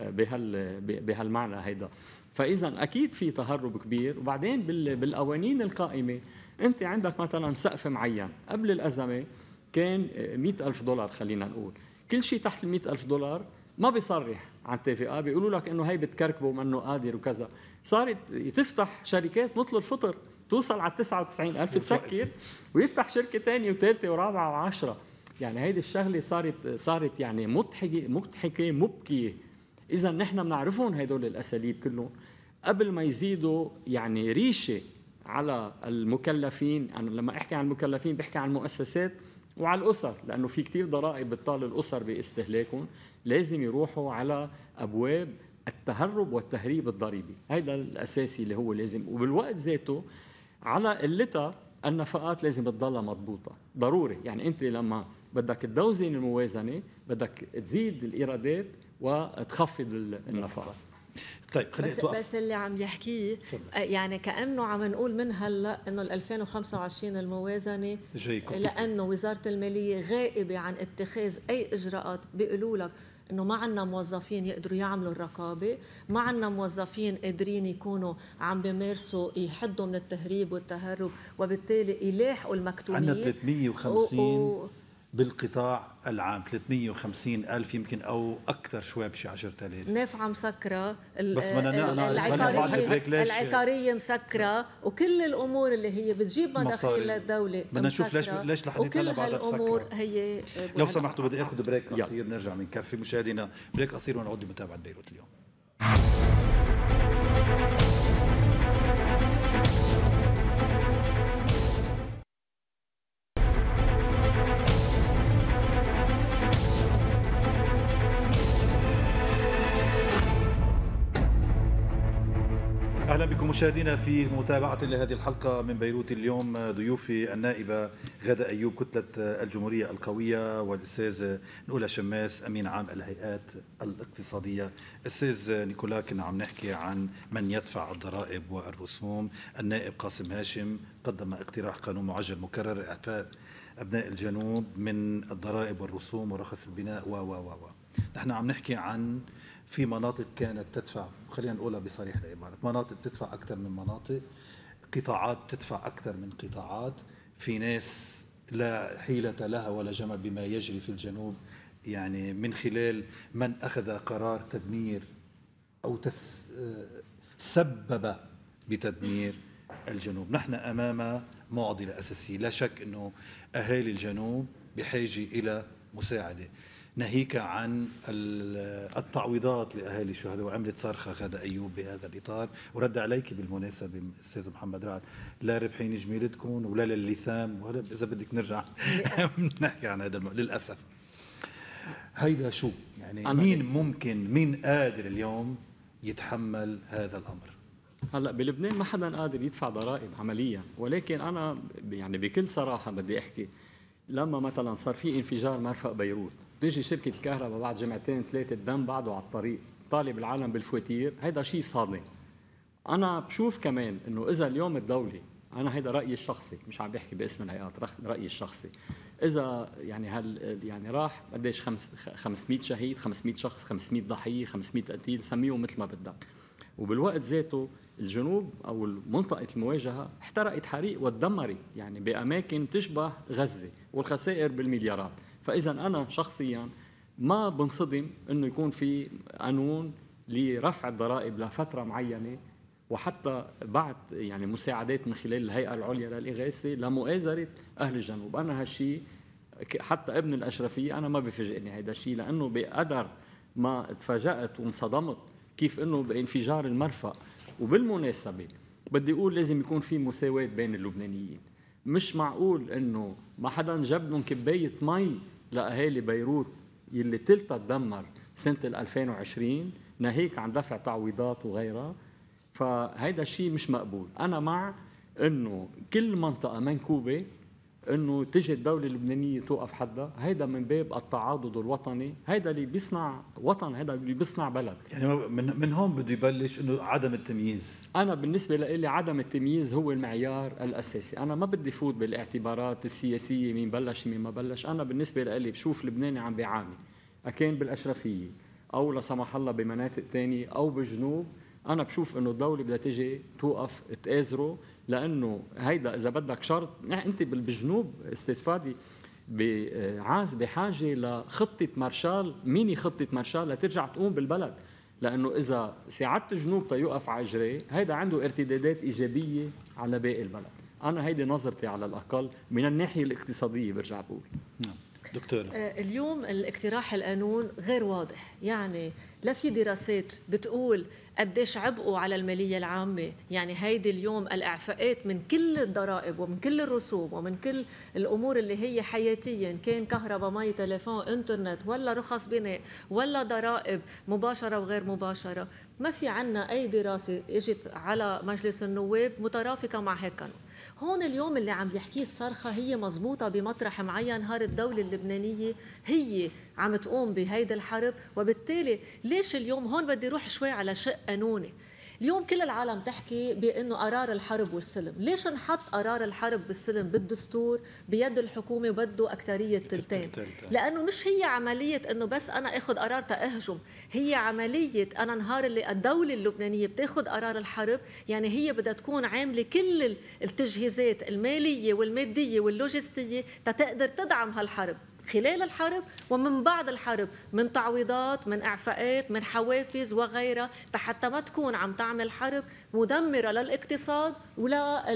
بهال بهالمعنى هيدا فاذا اكيد في تهرب كبير وبعدين بالقوانين القائمه انت عندك مثلا سقف معين قبل الازمه كان مئة ألف دولار خلينا نقول كل شيء تحت ال ألف دولار ما بيصرح عن التفقه بيقولوا لك انه هي بتكركبه ومنه قادر وكذا صارت تفتح شركات مثل الفطر توصل على 99 ألف تسكر ويفتح شركه ثانيه وثالثه ورابعه وعشرة يعني هيدي الشغله صارت صارت يعني مضحكه مضحكه مبكيه اذا نحن بنعرفهم هدول الاساليب كلهم قبل ما يزيدوا يعني ريشه على المكلفين أنا يعني لما أحكي عن المكلفين بحكي عن المؤسسات وعلى الأسر لأنه في كتير ضرائب بتطال الأسر باستهلاكهم لازم يروحوا على أبواب التهرب والتهريب الضريبي هذا الأساسي اللي هو لازم وبالوقت ذاته على قلتها النفقات لازم تضلها مضبوطة ضروري يعني أنت لما بدك تدوزن الموازنة بدك تزيد الإيرادات وتخفض النفقات طيب خلينا بس, بس اللي عم يحكيه آه، يعني كانه عم نقول من هلا انه 2025 الموازنه جايكم لانه وزاره الماليه غائبه عن اتخاذ اي اجراءات بيقولوا لك انه ما عندنا موظفين يقدروا يعملوا الرقابه، ما عندنا موظفين قادرين يكونوا عم بيمارسوا يحدوا من التهريب والتهرب وبالتالي يلاحقوا المكتوبين عندنا 350 و... و... بالقطاع العام 350 ألف يمكن أو أكثر شوي بشي 10000 نافعة مسكرة بس بدنا العقارية العقارية مسكرة وكل الأمور اللي هي بتجيب مداخيل للدولة بدنا نشوف ليش ليش لحد هلا بعدها مسكرة هي لو سمحتوا بدي آخذ بريك قصير نرجع بنكفي مشاهدينا بريك قصير ونعود لمتابعة بيروت اليوم مشاهدينا في متابعة لهذه الحلقة من بيروت اليوم ضيوفي النائبة غادة أيوب كتلة الجمهورية القوية والأستاذ نولا شماس أمين عام الهيئات الاقتصادية أستاذ نيكولا كنا عم نحكي عن من يدفع الضرائب والرسوم النائب قاسم هاشم قدم اقتراح قانون معجل مكرر إعفاء أبناء الجنوب من الضرائب والرسوم ورخص البناء و و و نحن عم نحكي عن في مناطق كانت تدفع خلينا نقولها بصريح العبارة مناطق تدفع أكثر من مناطق قطاعات تدفع أكثر من قطاعات في ناس لا حيلة لها ولا جمع بما يجري في الجنوب يعني من خلال من أخذ قرار تدمير أو تس سبب بتدمير الجنوب نحن أمام معضلة أساسية لا شك أنه أهالي الجنوب بحاجة إلى مساعدة ناهيك عن التعويضات لاهالي الشهداء وعملت صرخه غدا ايوب بهذا الاطار ورد عليك بالمناسبه استاذ محمد رعد لا ربحين جميلتكم ولا للثام ولا اذا بدك نرجع <laughs> <laughs> نحكي عن هذا للاسف هيدا شو يعني مين ممكن مين قادر اليوم يتحمل هذا الامر هلا بلبنان ما حدا قادر يدفع ضرائب عمليا ولكن انا يعني بكل صراحه بدي احكي لما مثلا صار في انفجار مرفق بيروت بيجي شركة الكهرباء بعد جمعتين ثلاثه الدم بعده على الطريق طالب العالم بالفواتير هيدا شيء صادم انا بشوف كمان انه اذا اليوم الدوله انا هيدا رايي الشخصي مش عم بحكي باسم الهيئات رايي الشخصي اذا يعني هل يعني راح قديش 500 شهيد 500 شخص 500 ضحيه 500 قتيل سميهم مثل ما بدك وبالوقت ذاته الجنوب او منطقه المواجهه احترقت حريق وتدمرت يعني باماكن تشبه غزه والخسائر بالمليارات فاذا انا شخصيا ما بنصدم انه يكون في قانون لرفع الضرائب لفتره معينه وحتى بعد يعني مساعدات من خلال الهيئه العليا للاغاثه لمؤازره اهل الجنوب، انا هالشيء حتى ابن الاشرفيه انا ما بفاجئني هذا الشيء لانه بقدر ما تفاجات وانصدمت كيف انه بانفجار المرفأ وبالمناسبه بدي اقول لازم يكون في مساواه بين اللبنانيين مش معقول انه ما حدا جاب لهم كبايه مي لاهالي بيروت يلي تلتها تدمر سنه 2020 ناهيك عن دفع تعويضات وغيرها فهيدا الشيء مش مقبول انا مع انه كل منطقه منكوبه انه تجي الدوله اللبنانيه توقف حدها هيدا من باب التعاضد الوطني هيدا اللي بيصنع وطن هيدا اللي بيصنع بلد يعني من, من هون بده يبلش انه عدم التمييز انا بالنسبه لي عدم التمييز هو المعيار الاساسي انا ما بدي فوت بالاعتبارات السياسيه مين بلش مين ما بلش انا بالنسبه لي بشوف لبناني عم بيعاني اكان بالاشرفيه او لا سمح الله بمناطق ثانيه او بالجنوب انا بشوف انه الدوله بدها تجي توقف تآزره لانه هيدا اذا بدك شرط انت بالجنوب استاذ فادي بعاز آه، بحاجه لخطه مارشال ميني خطه مارشال لترجع تقوم بالبلد لانه اذا ساعدت الجنوب تيوقف على اجريه هيدا عنده ارتدادات ايجابيه على باقي البلد انا هيدي نظرتي على الاقل من الناحيه الاقتصاديه برجع بقول نعم. دكتور آه، اليوم الاقتراح القانون غير واضح يعني لا في دراسات بتقول قديش عبقوا على المالية العامة يعني هيدي اليوم الإعفاءات من كل الضرائب ومن كل الرسوم ومن كل الأمور اللي هي حياتية إن كان كهرباء مي تليفون إنترنت ولا رخص بناء ولا ضرائب مباشرة وغير مباشرة ما في عنا أي دراسة إجت على مجلس النواب مترافقة مع هيك قانون هون اليوم اللي عم يحكيه الصرخة هي مضبوطة بمطرح معين نهار الدولة اللبنانية هي عم تقوم بهيدي الحرب وبالتالي ليش اليوم هون بدي روح شوي على شق قانوني اليوم كل العالم تحكي بانه قرار الحرب والسلم ليش نحط قرار الحرب والسلم بالدستور بيد الحكومه وبده اكثريه ثلثين؟ لانه مش هي عمليه انه بس انا اخذ قرار تاهجم هي عمليه انا نهار اللي الدوله اللبنانيه بتاخذ قرار الحرب يعني هي بدها تكون عامله كل التجهيزات الماليه والماديه واللوجستيه تتقدر تدعم هالحرب خلال الحرب ومن بعد الحرب من تعويضات من اعفاءات من حوافز وغيرها حتى ما تكون عم تعمل حرب مدمره للاقتصاد ولا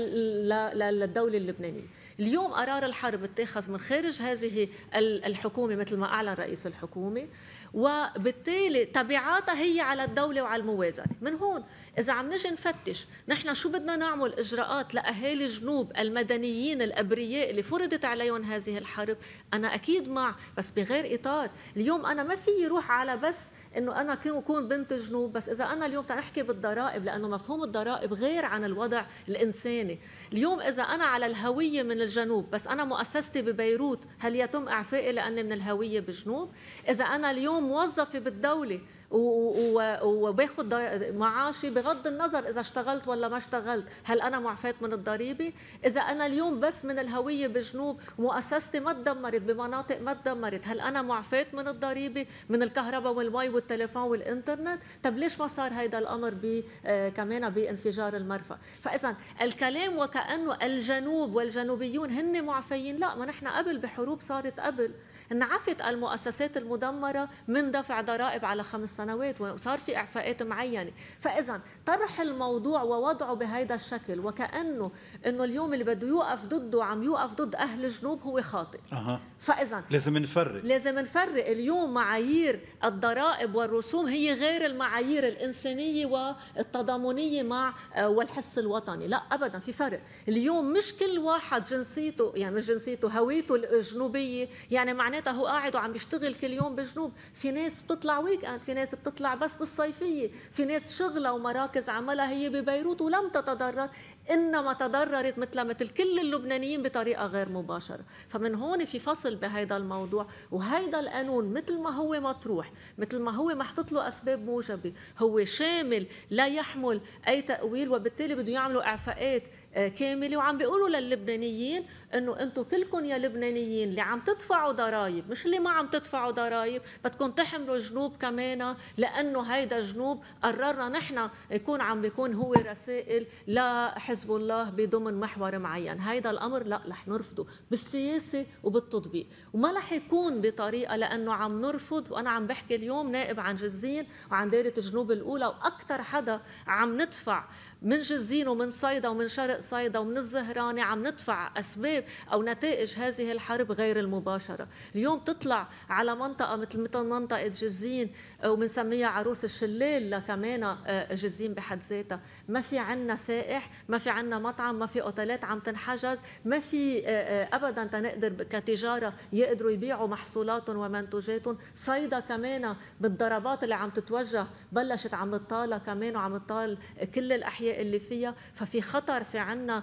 للدوله اللبنانيه اليوم قرار الحرب اتخذ من خارج هذه الحكومه مثل ما اعلن رئيس الحكومه وبالتالي تبعاتها هي على الدولة وعلى الموازنة من هون إذا عم نجي نفتش نحن شو بدنا نعمل إجراءات لأهالي الجنوب المدنيين الأبرياء اللي فرضت عليهم هذه الحرب أنا أكيد مع بس بغير إطار اليوم أنا ما فيي روح على بس إنه أنا كون بنت جنوب بس إذا أنا اليوم تنحكي بالضرائب لأنه مفهوم الضرائب غير عن الوضع الإنساني اليوم إذا أنا على الهوية من الجنوب بس أنا مؤسستي ببيروت هل يتم إعفائي لأني من الهوية بجنوب إذا أنا اليوم موظفة بالدولة وباخد معاشي بغض النظر اذا اشتغلت ولا ما اشتغلت هل انا معفاه من الضريبه اذا انا اليوم بس من الهويه بجنوب مؤسستي ما تدمرت بمناطق ما تدمرت هل انا معفاه من الضريبه من الكهرباء والمي والتليفون والانترنت طب ليش ما صار هذا الامر ب آه، كمان بانفجار المرفأ فاذا الكلام وكانه الجنوب والجنوبيون هن معفيين لا ما نحن قبل بحروب صارت قبل انعفت المؤسسات المدمره من دفع ضرائب على خمس السنوات وصار في إعفاءات معينة فإذا طرح الموضوع ووضعه بهذا الشكل وكأنه أنه اليوم اللي بده يوقف ضده عم يوقف ضد أهل الجنوب هو خاطئ أه. فإذا لازم نفرق لازم نفرق اليوم معايير الضرائب والرسوم هي غير المعايير الإنسانية والتضامنية مع آه، والحس الوطني لا أبدا في فرق اليوم مش كل واحد جنسيته يعني مش جنسيته هويته الجنوبية يعني معناتها هو قاعد وعم يشتغل كل يوم بالجنوب في ناس بتطلع ويك اند في ناس ناس بتطلع بس بالصيفية في ناس شغلة ومراكز عملها هي ببيروت ولم تتضرر إنما تضررت مثل مثل كل اللبنانيين بطريقة غير مباشرة فمن هون في فصل بهذا الموضوع وهيدا القانون مثل ما هو مطروح مثل ما هو محطوط له أسباب موجبة هو شامل لا يحمل أي تأويل وبالتالي بده يعملوا إعفاءات آه، كامله وعم بيقولوا للبنانيين انه انتم كلكم يا لبنانيين اللي عم تدفعوا ضرائب مش اللي ما عم تدفعوا ضرائب بدكم تحملوا جنوب كمان لانه هيدا جنوب قررنا نحن يكون عم بيكون هو رسائل لحزب الله بضمن محور معين هيدا الامر لا رح نرفضه بالسياسه وبالتطبيق وما رح يكون بطريقه لانه عم نرفض وانا عم بحكي اليوم نائب عن جزين وعن دائره جنوب الاولى واكثر حدا عم ندفع من جزين ومن صيدا ومن شرق صيدا ومن الزهراني عم ندفع اسباب أسباب أو نتائج هذه الحرب غير المباشرة اليوم تطلع على منطقة مثل مثل منطقة جزين وبنسميها عروس الشلال لكمان آه، جزيم بحد ذاتها ما في عنا سائح ما في عنا مطعم ما في اوتيلات عم تنحجز ما في آه، آه، ابدا تنقدر كتجاره يقدروا يبيعوا محصولاتهم ومنتوجاتهم صيدا كمان بالضربات اللي عم تتوجه بلشت عم تطال كمان وعم تطال كل الاحياء اللي فيها ففي خطر في عنا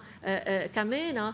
كمان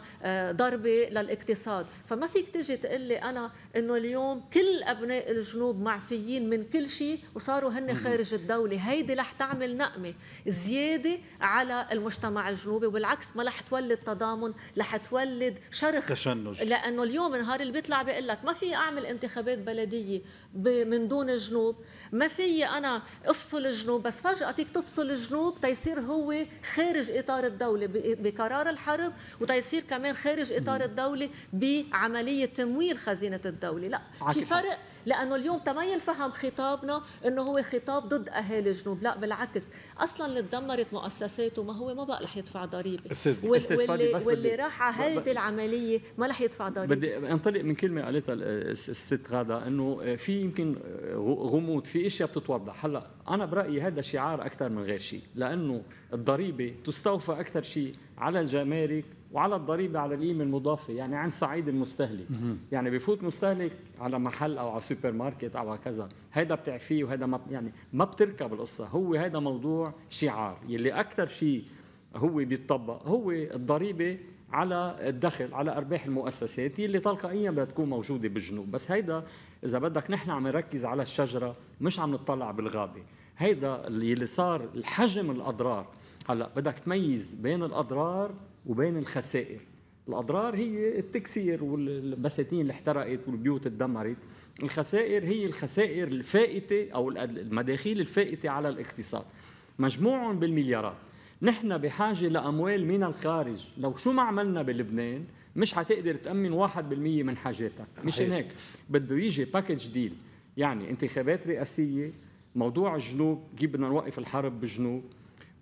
ضربه للاقتصاد فما فيك تجي تقول لي انا انه اليوم كل ابناء الجنوب معفيين من كل شيء وصاروا هن خارج الدولة هيدي رح تعمل نقمة زيادة على المجتمع الجنوبي والعكس ما رح تولد تضامن رح تولد شرخ تشنج لأنه اليوم نهار اللي بيطلع بيقول لك ما في أعمل انتخابات بلدية من دون الجنوب ما في أنا أفصل الجنوب بس فجأة فيك تفصل الجنوب تيصير هو خارج إطار الدولة بقرار الحرب وتيصير كمان خارج إطار الدولة بعملية تمويل خزينة الدولة لا في فرق لأنه اليوم تما فهم خطابنا انه هو خطاب ضد اهالي الجنوب لا بالعكس اصلا اللي تدمرت مؤسساته ما هو ما بقى رح يدفع ضريبه واللي, واللي راح على هيدي العمليه ما رح يدفع ضريبه بدي انطلق من كلمه قالتها الست غاده انه في يمكن غموض في اشياء بتتوضح هلا انا برايي هذا شعار اكثر من غير شيء لانه الضريبه تستوفى اكثر شيء على الجمارك وعلى الضريبة على القيمة المضافة يعني عن صعيد المستهلك يعني بفوت مستهلك على محل أو على سوبر ماركت أو على كذا هيدا بتعفيه وهيدا ما يعني ما بتركب القصة هو هيدا موضوع شعار يلي أكثر شيء هو بيتطبق هو الضريبة على الدخل على ارباح المؤسسات يلي تلقائيا بدها تكون موجوده بالجنوب بس هيدا اذا بدك نحن عم نركز على الشجره مش عم نطلع بالغابه هيدا اللي صار الحجم الاضرار هلا بدك تميز بين الاضرار وبين الخسائر الأضرار هي التكسير والبساتين اللي احترقت والبيوت اتدمرت الخسائر هي الخسائر الفائتة أو المداخيل الفائتة على الاقتصاد مجموعهم بالمليارات نحن بحاجة لأموال من الخارج لو شو ما عملنا بلبنان مش حتقدر تأمن 1% من حاجاتك مشان هيك بده يجي باكج ديل يعني انتخابات رئاسية موضوع الجنوب كيف بدنا نوقف الحرب بالجنوب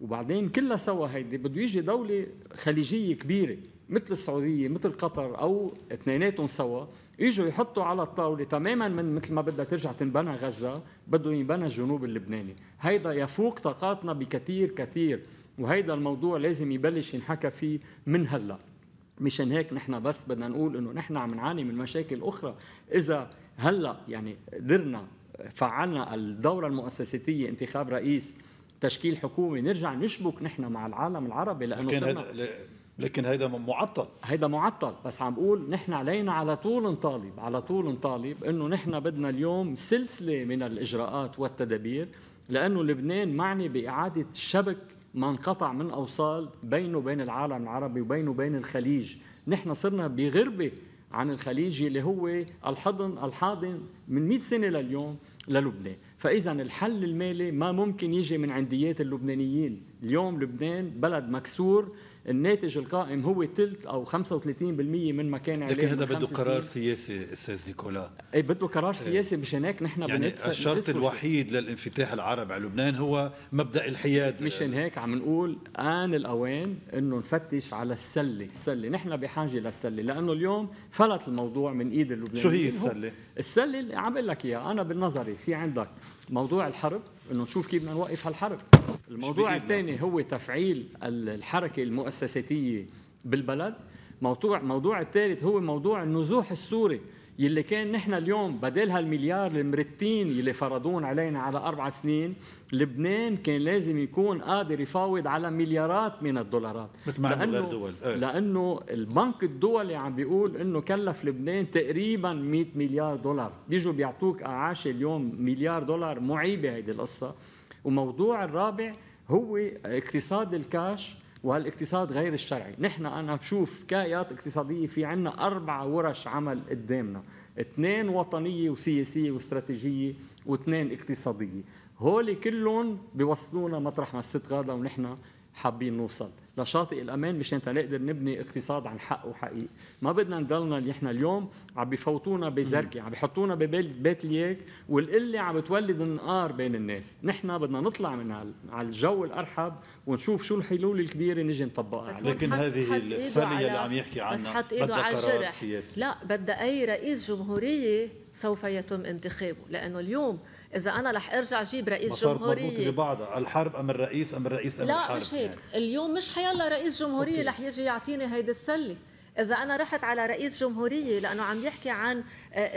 وبعدين كلها سوا هيدي بده يجي دوله خليجيه كبيره مثل السعوديه مثل قطر او اثنيناتهم سوا يجوا يحطوا على الطاوله تماما من مثل ما بدها ترجع تنبنى غزه بده ينبنى الجنوب اللبناني هيدا يفوق طاقاتنا بكثير كثير وهيدا الموضوع لازم يبلش ينحكى فيه من هلا مشان هيك نحن بس بدنا نقول انه نحن عم نعاني من مشاكل اخرى اذا هلا يعني قدرنا فعلنا الدوره المؤسساتيه انتخاب رئيس تشكيل حكومه نرجع نشبك نحن مع العالم العربي لانه لكن هذا لكن هيدا معطل هيدا معطل بس عم بقول نحن علينا على طول نطالب على طول نطالب انه نحن بدنا اليوم سلسله من الاجراءات والتدابير لانه لبنان معني باعاده شبك ما انقطع من اوصال بينه وبين العالم العربي وبينه وبين الخليج نحن صرنا بغربه عن الخليج اللي هو الحضن الحاضن من 100 سنه لليوم للبنان فإذا الحل المالي ما ممكن يجي من عنديات اللبنانيين اليوم لبنان بلد مكسور الناتج القائم هو ثلث او 35% من ما كان عليه لكن هذا بده قرار سياسي استاذ نيكولا اي بده قرار آه، سياسي مشان هيك نحن يعني بندفع الشرط الوحيد للانفتاح العرب على لبنان هو مبدا الحياد مشان هيك عم نقول ان الاوان انه نفتش على السله، السله نحن بحاجه للسله لانه اليوم فلت الموضوع من ايد اللبنانيين شو هي السله؟ السله اللي عم اقول لك اياها انا بالنظري في عندك موضوع الحرب انه نشوف كيف بدنا نوقف هالحرب الموضوع الثاني هو تفعيل الحركة المؤسساتية بالبلد موضوع موضوع الثالث هو موضوع النزوح السوري يلي كان نحن اليوم بدل هالمليار المرتين يلي فرضون علينا على أربع سنين لبنان كان لازم يكون قادر يفاوض على مليارات من الدولارات مثل ما لأنه, الدول. إيه. لأنه البنك الدولي عم بيقول أنه كلف لبنان تقريبا 100 مليار دولار بيجوا بيعطوك أعاشة اليوم مليار دولار معيبة هيدي القصة وموضوع الرابع هو اقتصاد الكاش وهالاقتصاد غير الشرعي نحن أنا بشوف كايات اقتصادية في عنا أربع ورش عمل قدامنا اثنين وطنية وسياسية واستراتيجية واثنين اقتصادية هول كلهم بيوصلونا مطرح ما الست غادة ونحن حابين نوصل لشاطئ الامان مشان تنقدر نبني اقتصاد عن حق وحقيقي ما بدنا نضلنا نحن اليوم عم بفوتونا بزركه عم بحطونا ببيت ليك والقله عم بتولد النقار بين الناس نحن بدنا نطلع من على الجو الارحب ونشوف شو الحلول الكبيره نجي نطبقها لكن هذه الثانيه اللي عم يحكي عنها بدها قرار سياسي لا بدها اي رئيس جمهوريه سوف يتم انتخابه لانه اليوم اذا انا رح ارجع اجيب رئيس جمهوريه مربوطه ببعضها الحرب ام الرئيس ام الرئيس ام لا الحرب لا مش هيك يعني. اليوم مش حيلا رئيس جمهوريه رح يجي يعطيني هيدي السله إذا أنا رحت على رئيس جمهورية لأنه عم يحكي عن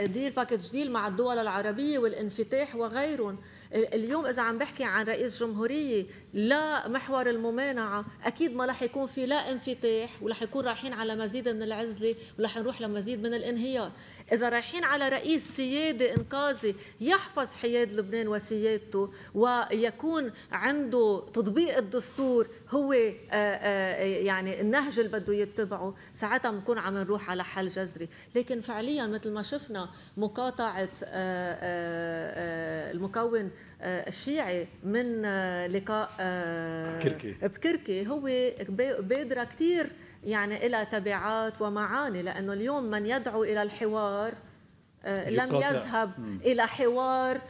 ديل باكج ديل مع الدول العربية والانفتاح وغيرهم اليوم اذا عم بحكي عن رئيس جمهوريه لا محور الممانعه اكيد ما رح يكون في لا انفتاح ورح يكون رايحين على مزيد من العزله ورح نروح لمزيد من الانهيار اذا رايحين على رئيس سيادي انقاذي يحفظ حياد لبنان وسيادته ويكون عنده تطبيق الدستور هو آه، آه، يعني النهج اللي بده يتبعه ساعتها بنكون عم نروح على حل جذري لكن فعليا مثل ما شفنا مقاطعه آه، المكون آه، الشيعي من آه، لقاء آه، بكركي بكركي هو بادرة كثير يعني إلى تبعات ومعاني لأنه اليوم من يدعو إلى الحوار لم يذهب إلى حوار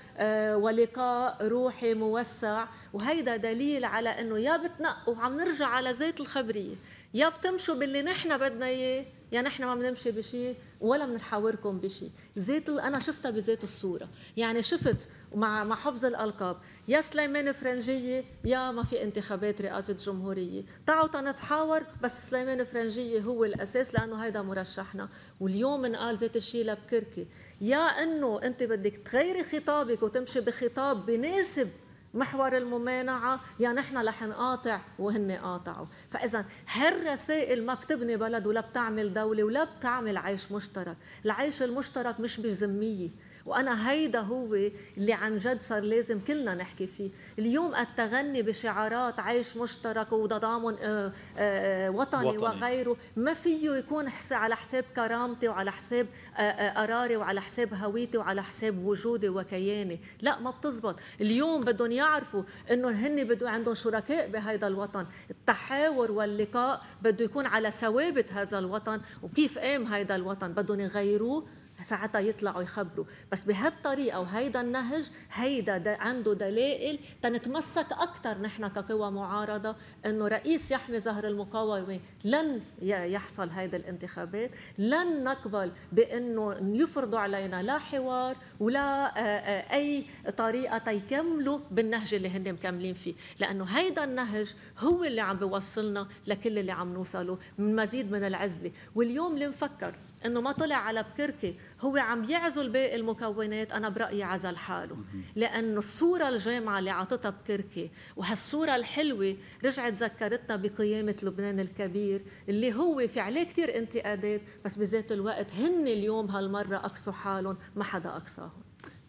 ولقاء روحي موسع وهيدا دليل على أنه يا بتنقوا وعم نرجع على زيت الخبرية يا بتمشوا باللي نحن بدنا اياه يا نحن ما بنمشي بشيء ولا بنحاوركم بشيء زيت انا شفتها بذات الصوره يعني شفت مع مع حفظ الالقاب يا سليمان فرنجيه يا ما في انتخابات رئاسه جمهوريه تعوا تنتحاور بس سليمان فرنجيه هو الاساس لانه هيدا مرشحنا واليوم انقال ذات الشيء لبكركي يا انه انت بدك تغيري خطابك وتمشي بخطاب بناسب محور الممانعة يا يعني نحن رح نقاطع وهن قاطعوا فإذا هالرسائل ما بتبني بلد ولا بتعمل دولة ولا بتعمل عيش مشترك العيش المشترك مش بذمية وأنا هيدا هو اللي عن جد صار لازم كلنا نحكي فيه اليوم التغني بشعارات عيش مشترك وتضامن آه، آه، وطني, وطني وغيره ما فيه يكون على حساب كرامتي وعلى حساب آه، قراري وعلى حساب هويتي وعلى حساب وجودي وكياني لا ما بتزبط اليوم بدهم يعرفوا انه هن بدو عندهم شركاء بهذا الوطن التحاور واللقاء بده يكون على ثوابت هذا الوطن وكيف قام هذا الوطن بدهم يغيروه ساعتها يطلعوا يخبروا بس بهالطريقه وهيدا النهج هيدا عنده دلائل تنتمسك اكثر نحن كقوى معارضه انه رئيس يحمي ظهر المقاومه لن يحصل هيدا الانتخابات لن نقبل بانه يفرضوا علينا لا حوار ولا آه، آه، اي طريقه تيكملوا بالنهج اللي هن مكملين فيه لانه هيدا النهج هو اللي عم بيوصلنا لكل اللي عم نوصله من مزيد من العزله واليوم لنفكر انه ما طلع على بكركي هو عم يعزل باقي المكونات انا برايي عزل حاله لانه الصوره الجامعه اللي عطتها بكركي وهالصوره الحلوه رجعت ذكرتنا بقيامه لبنان الكبير اللي هو في عليه كثير انتقادات بس بذات الوقت هن اليوم هالمره اقصوا حالهم ما حدا اقصاهم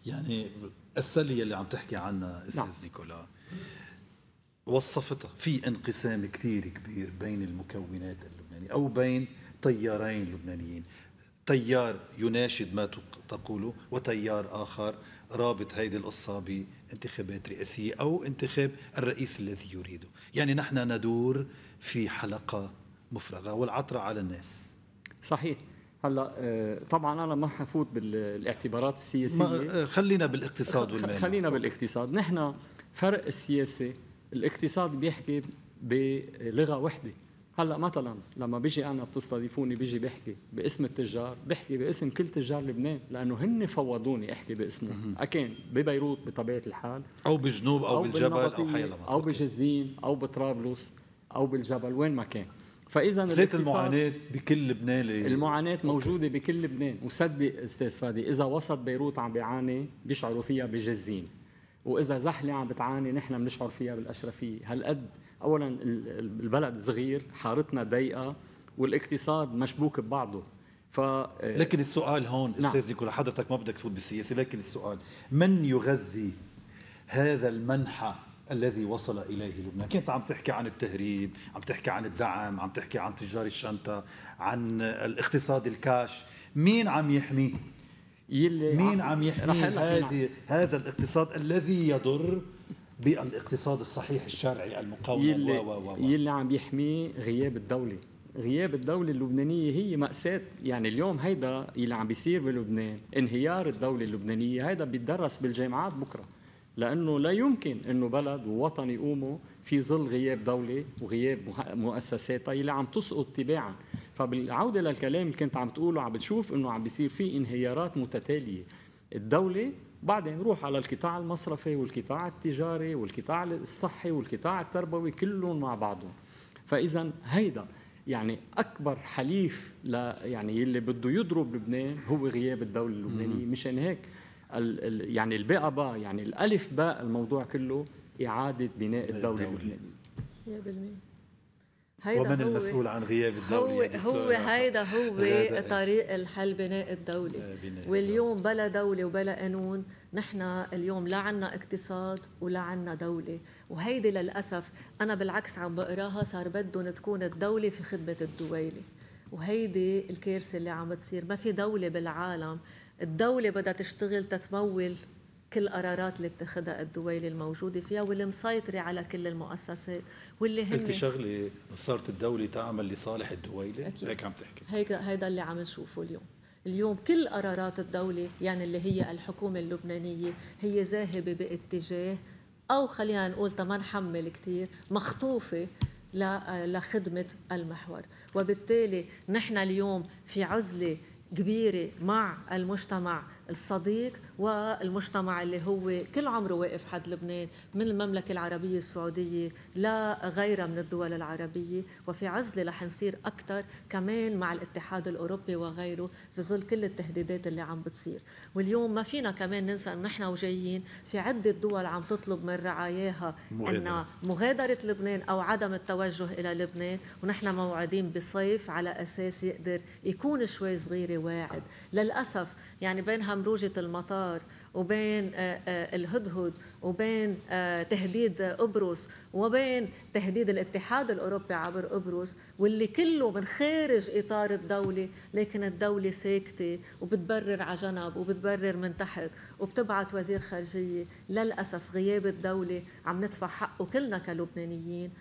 يعني السلية اللي عم تحكي عنها استاذ نعم. نيكولا وصفتها في انقسام كثير كبير بين المكونات اللبنانية او بين تيارين لبنانيين تيار يناشد ما تقوله وتيار آخر رابط هذه القصة بانتخابات رئاسية أو انتخاب الرئيس الذي يريده يعني نحن ندور في حلقة مفرغة والعطرة على الناس صحيح هلا آه، طبعا انا ما حفوت بالاعتبارات السياسيه آه، خلينا بالاقتصاد والمال خلينا بالاقتصاد نحن فرق السياسه الاقتصاد بيحكي بلغه وحده هلا مثلا لما بيجي انا بتستضيفوني بيجي بحكي باسم التجار بحكي باسم كل تجار لبنان لانه هن فوضوني احكي باسمهم اكن ببيروت بطبيعه الحال او بجنوب او, أو بالجبل او حي او بجزين او بطرابلس او بالجبل وين ما كان فاذا زيت المعاناه بكل لبنان المعاناه موجوده بكل لبنان وصدق استاذ فادي اذا وسط بيروت عم بيعاني بيشعروا فيها بجزين واذا زحله عم بتعاني نحن بنشعر فيها بالاشرفيه هالقد اولا البلد صغير حارتنا ضيقه والاقتصاد مشبوك ببعضه ف لكن السؤال هون نعم. استاذ نيكولا حضرتك ما بدك تفوت بالسياسه لكن السؤال من يغذي هذا المنحى الذي وصل اليه لبنان، كنت عم تحكي عن التهريب، عم تحكي عن الدعم، عم تحكي عن تجار الشنطه، عن الاقتصاد الكاش، مين عم يحميه؟ يلي مين عم, عم يحمي هذه هذا الاقتصاد الذي يضر بالاقتصاد الصحيح الشرعي المقاوم يلي, و و يلي عم يحميه غياب الدولة غياب الدولة اللبنانية هي مأساة يعني اليوم هيدا اللي عم بيصير بلبنان انهيار الدولة اللبنانية هيدا بيتدرس بالجامعات بكرة لأنه لا يمكن أنه بلد ووطن يقوموا في ظل غياب دولة وغياب مؤسساتها اللي عم تسقط تباعا فبالعودة للكلام اللي كنت عم تقوله عم بتشوف أنه عم بيصير في انهيارات متتالية الدولة بعدين روح على القطاع المصرفي والقطاع التجاري والقطاع الصحي والقطاع التربوي كلهم مع بعضهم فاذا هيدا يعني اكبر حليف ل يعني اللي بده يضرب لبنان هو غياب الدوله اللبنانيه مشان هيك ال يعني الباء با يعني الالف باء الموضوع كله اعاده بناء طيب، الدوله طيب. اللبنانيه 100% هيدا ومن هو المسؤول عن غياب الدولة هو, هو هيدا هو طريق الحل بناء الدولة آه، بناء واليوم بلا دولة وبلا قانون نحن اليوم لا عنا اقتصاد ولا عنا دولة وهيدي للأسف أنا بالعكس عم بقراها صار بدهم تكون الدولة في خدمة الدويلة وهيدي الكارثة اللي عم بتصير ما في دولة بالعالم الدولة بدها تشتغل تتمول كل القرارات اللي بتاخذها الدويلة الموجودة فيها واللي مسيطرة على كل المؤسسات واللي هن قلتي شغلة صارت الدولة تعمل لصالح الدويلة أكيد. هيك عم تحكي هيك هيدا اللي عم نشوفه اليوم اليوم كل قرارات الدولة يعني اللي هي الحكومة اللبنانية هي ذاهبة باتجاه أو خلينا نقول ما نحمل كثير مخطوفة لخدمة المحور وبالتالي نحن اليوم في عزلة كبيرة مع المجتمع الصديق والمجتمع اللي هو كل عمره واقف حد لبنان من المملكة العربية السعودية لا غيرها من الدول العربية وفي عزلة رح نصير أكثر كمان مع الاتحاد الأوروبي وغيره في ظل كل التهديدات اللي عم بتصير واليوم ما فينا كمان ننسى أن نحن وجايين في عدة دول عم تطلب من رعاياها أن مغادرة لبنان أو عدم التوجه إلى لبنان ونحن موعدين بصيف على أساس يقدر يكون شوي صغيرة واعد للأسف يعني بين همروجة المطار وبين آه، آه، الهدهد وبين آه، تهديد قبرص وبين تهديد الاتحاد الأوروبي عبر قبرص واللي كله من خارج إطار الدولة لكن الدولة ساكتة وبتبرر على جنب وبتبرر من تحت وبتبعت وزير خارجية للأسف غياب الدولة عم ندفع حقه كلنا كلبنانيين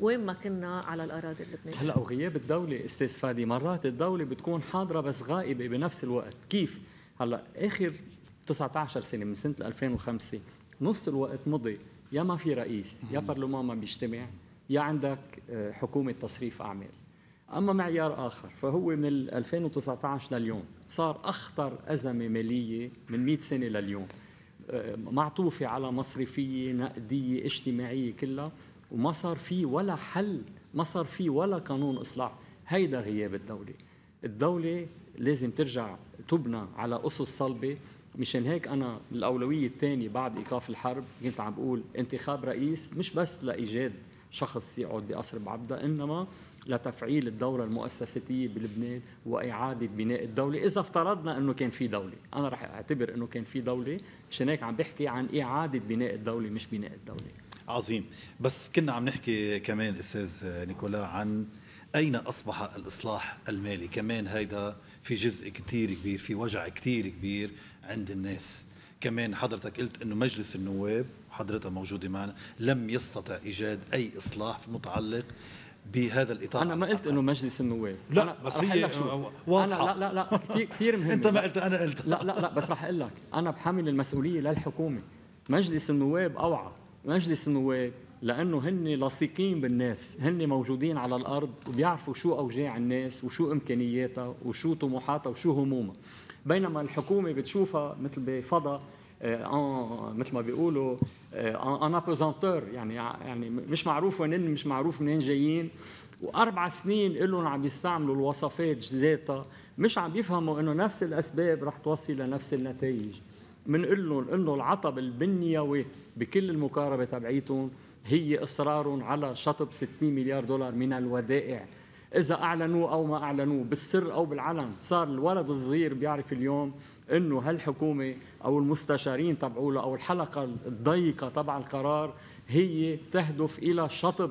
وين ما كنا على الاراضي اللبنانيه هلا وغياب الدوله استاذ فادي مرات الدوله بتكون حاضره بس غائبه بنفس الوقت كيف هلا اخر 19 سنه من سنه 2005 نص الوقت مضي يا ما في رئيس يا برلمان ما بيجتمع يا عندك آه، حكومه تصريف اعمال اما معيار اخر فهو من 2019 لليوم صار اخطر ازمه ماليه من 100 سنه لليوم آه، معطوفه على مصرفيه نقديه اجتماعيه كلها وما صار في ولا حل ما صار في ولا قانون اصلاح هيدا غياب الدوله الدوله لازم ترجع تبنى على أسس صلبة مشان هيك أنا الأولوية الثانية بعد إيقاف الحرب كنت عم بقول انتخاب رئيس مش بس لإيجاد شخص يقعد بقصر بعبدا إنما لتفعيل الدورة المؤسساتية بلبنان وإعادة بناء الدولة إذا افترضنا أنه كان في دولة أنا راح أعتبر أنه كان في دولة مشان هيك عم بحكي عن إعادة بناء الدولة مش بناء الدولة عظيم بس كنا عم نحكي كمان أستاذ نيكولا عن أين أصبح الإصلاح المالي كمان هيدا في جزء كثير كبير في وجع كثير كبير عند الناس كمان حضرتك قلت انه مجلس النواب حضرتها موجوده معنا لم يستطع ايجاد اي اصلاح متعلق بهذا الاطار انا ما قلت انه مجلس النواب لا أنا بس هي واضحه لا لا لا كثير كثير مهم انت ما قلت انا قلت لا لا لا بس رح اقول لك انا بحمل المسؤوليه للحكومه مجلس النواب اوعى مجلس النواب لانه هن لصيقين بالناس هن موجودين على الارض وبيعرفوا شو اوجاع الناس وشو امكانياتها وشو طموحاتها وشو همومها بينما الحكومه بتشوفها مثل بفضا آه، آه، مثل ما بيقولوا انا آه، ابريزونتور يعني يعني مش معروف وين مش معروف منين جايين واربع سنين لهم عم يستعملوا الوصفات ذاتها مش عم يفهموا انه نفس الاسباب رح توصل لنفس النتائج بنقول لهم انه العطب البنيوي بكل المقاربه تبعيتهم هي اصرارهم على شطب 60 مليار دولار من الودائع اذا اعلنوه او ما اعلنوه بالسر او بالعلن صار الولد الصغير بيعرف اليوم انه هالحكومه او المستشارين تبعولا او الحلقه الضيقه تبع القرار هي تهدف الى شطب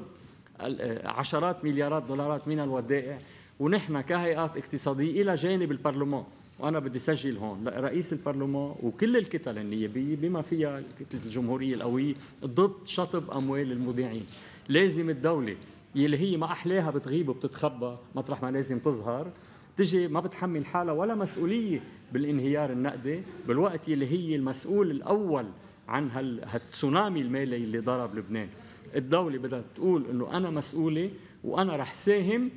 عشرات مليارات دولارات من الودائع ونحن كهيئات اقتصاديه الى جانب البرلمان وانا بدي سجل هون رئيس البرلمان وكل الكتل النيابيه بما فيها كتله الجمهوريه القويه ضد شطب اموال المودعين لازم الدوله يلي هي ما احلاها بتغيب وبتتخبى مطرح ما لازم تظهر تجي ما بتحمل حالها ولا مسؤوليه بالانهيار النقدي بالوقت يلي هي المسؤول الاول عن هالتسونامي المالي اللي ضرب لبنان الدوله بدها تقول انه انا مسؤوله وانا رح ساهم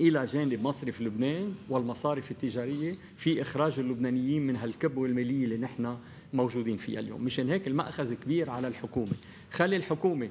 إلى جانب مصرف لبنان والمصارف التجارية في إخراج اللبنانيين من هالكبوة المالية اللي نحن موجودين فيها اليوم مشان هيك المأخذ كبير على الحكومة خلي الحكومة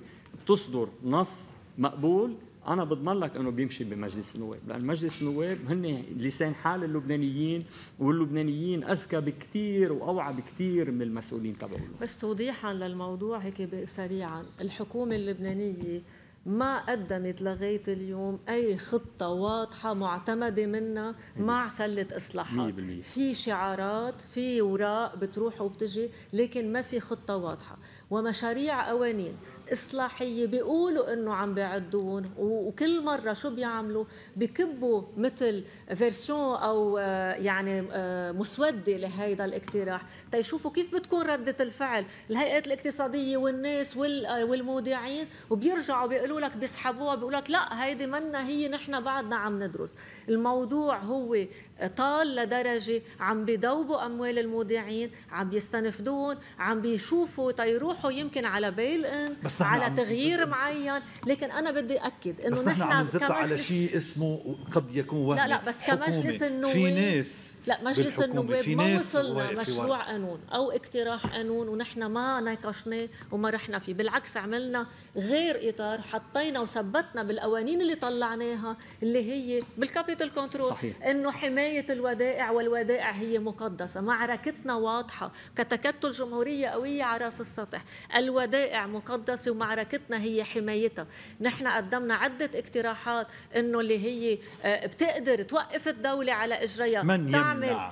تصدر نص مقبول انا بضمن لك انه بيمشي بمجلس النواب لان مجلس النواب هن لسان حال اللبنانيين واللبنانيين اذكى بكثير واوعى بكثير من المسؤولين تبعهم بس توضيحا للموضوع هيك سريعا الحكومه اللبنانيه ما قدمت لغايه اليوم اي خطه واضحه معتمده منا مع سله اصلاحات في شعارات في وراء بتروح وبتجي لكن ما في خطه واضحه ومشاريع قوانين اصلاحيه بيقولوا انه عم بيعدون وكل مره شو بيعملوا بكبوا مثل فيرسون او آه، يعني آه، مسوده لهيدا الاقتراح تيشوفوا طيب كيف بتكون رده الفعل الهيئات الاقتصاديه والناس آه، والمودعين وبيرجعوا بيقولوا لك بيسحبوها بيقولوا لك لا هيدي منا هي نحن بعدنا عم ندرس الموضوع هو طال لدرجه عم بيدوبوا اموال المودعين عم بيستنفدون عم بيشوفوا تيروحوا طيب يمكن على بيل ان بس على تغيير معين لكن انا بدي اكد انه نحن عم نزت على شيء اسمه قد يكون وهمي لا لا بس كمجلس النواب في ناس لا مجلس النواب ما وصلنا مشروع قانون او اقتراح قانون ونحن ما ناقشناه وما رحنا فيه بالعكس عملنا غير اطار حطينا وثبتنا بالقوانين اللي طلعناها اللي هي بالكابيتال كنترول انه حمايه الودائع والودائع هي مقدسه معركتنا واضحه كتكتل جمهوريه قويه على راس السطح الودائع مقدسه السياسي ومعركتنا هي حمايتها نحن قدمنا عدة اقتراحات انه اللي هي آه، بتقدر توقف الدولة على اجريها من يمنع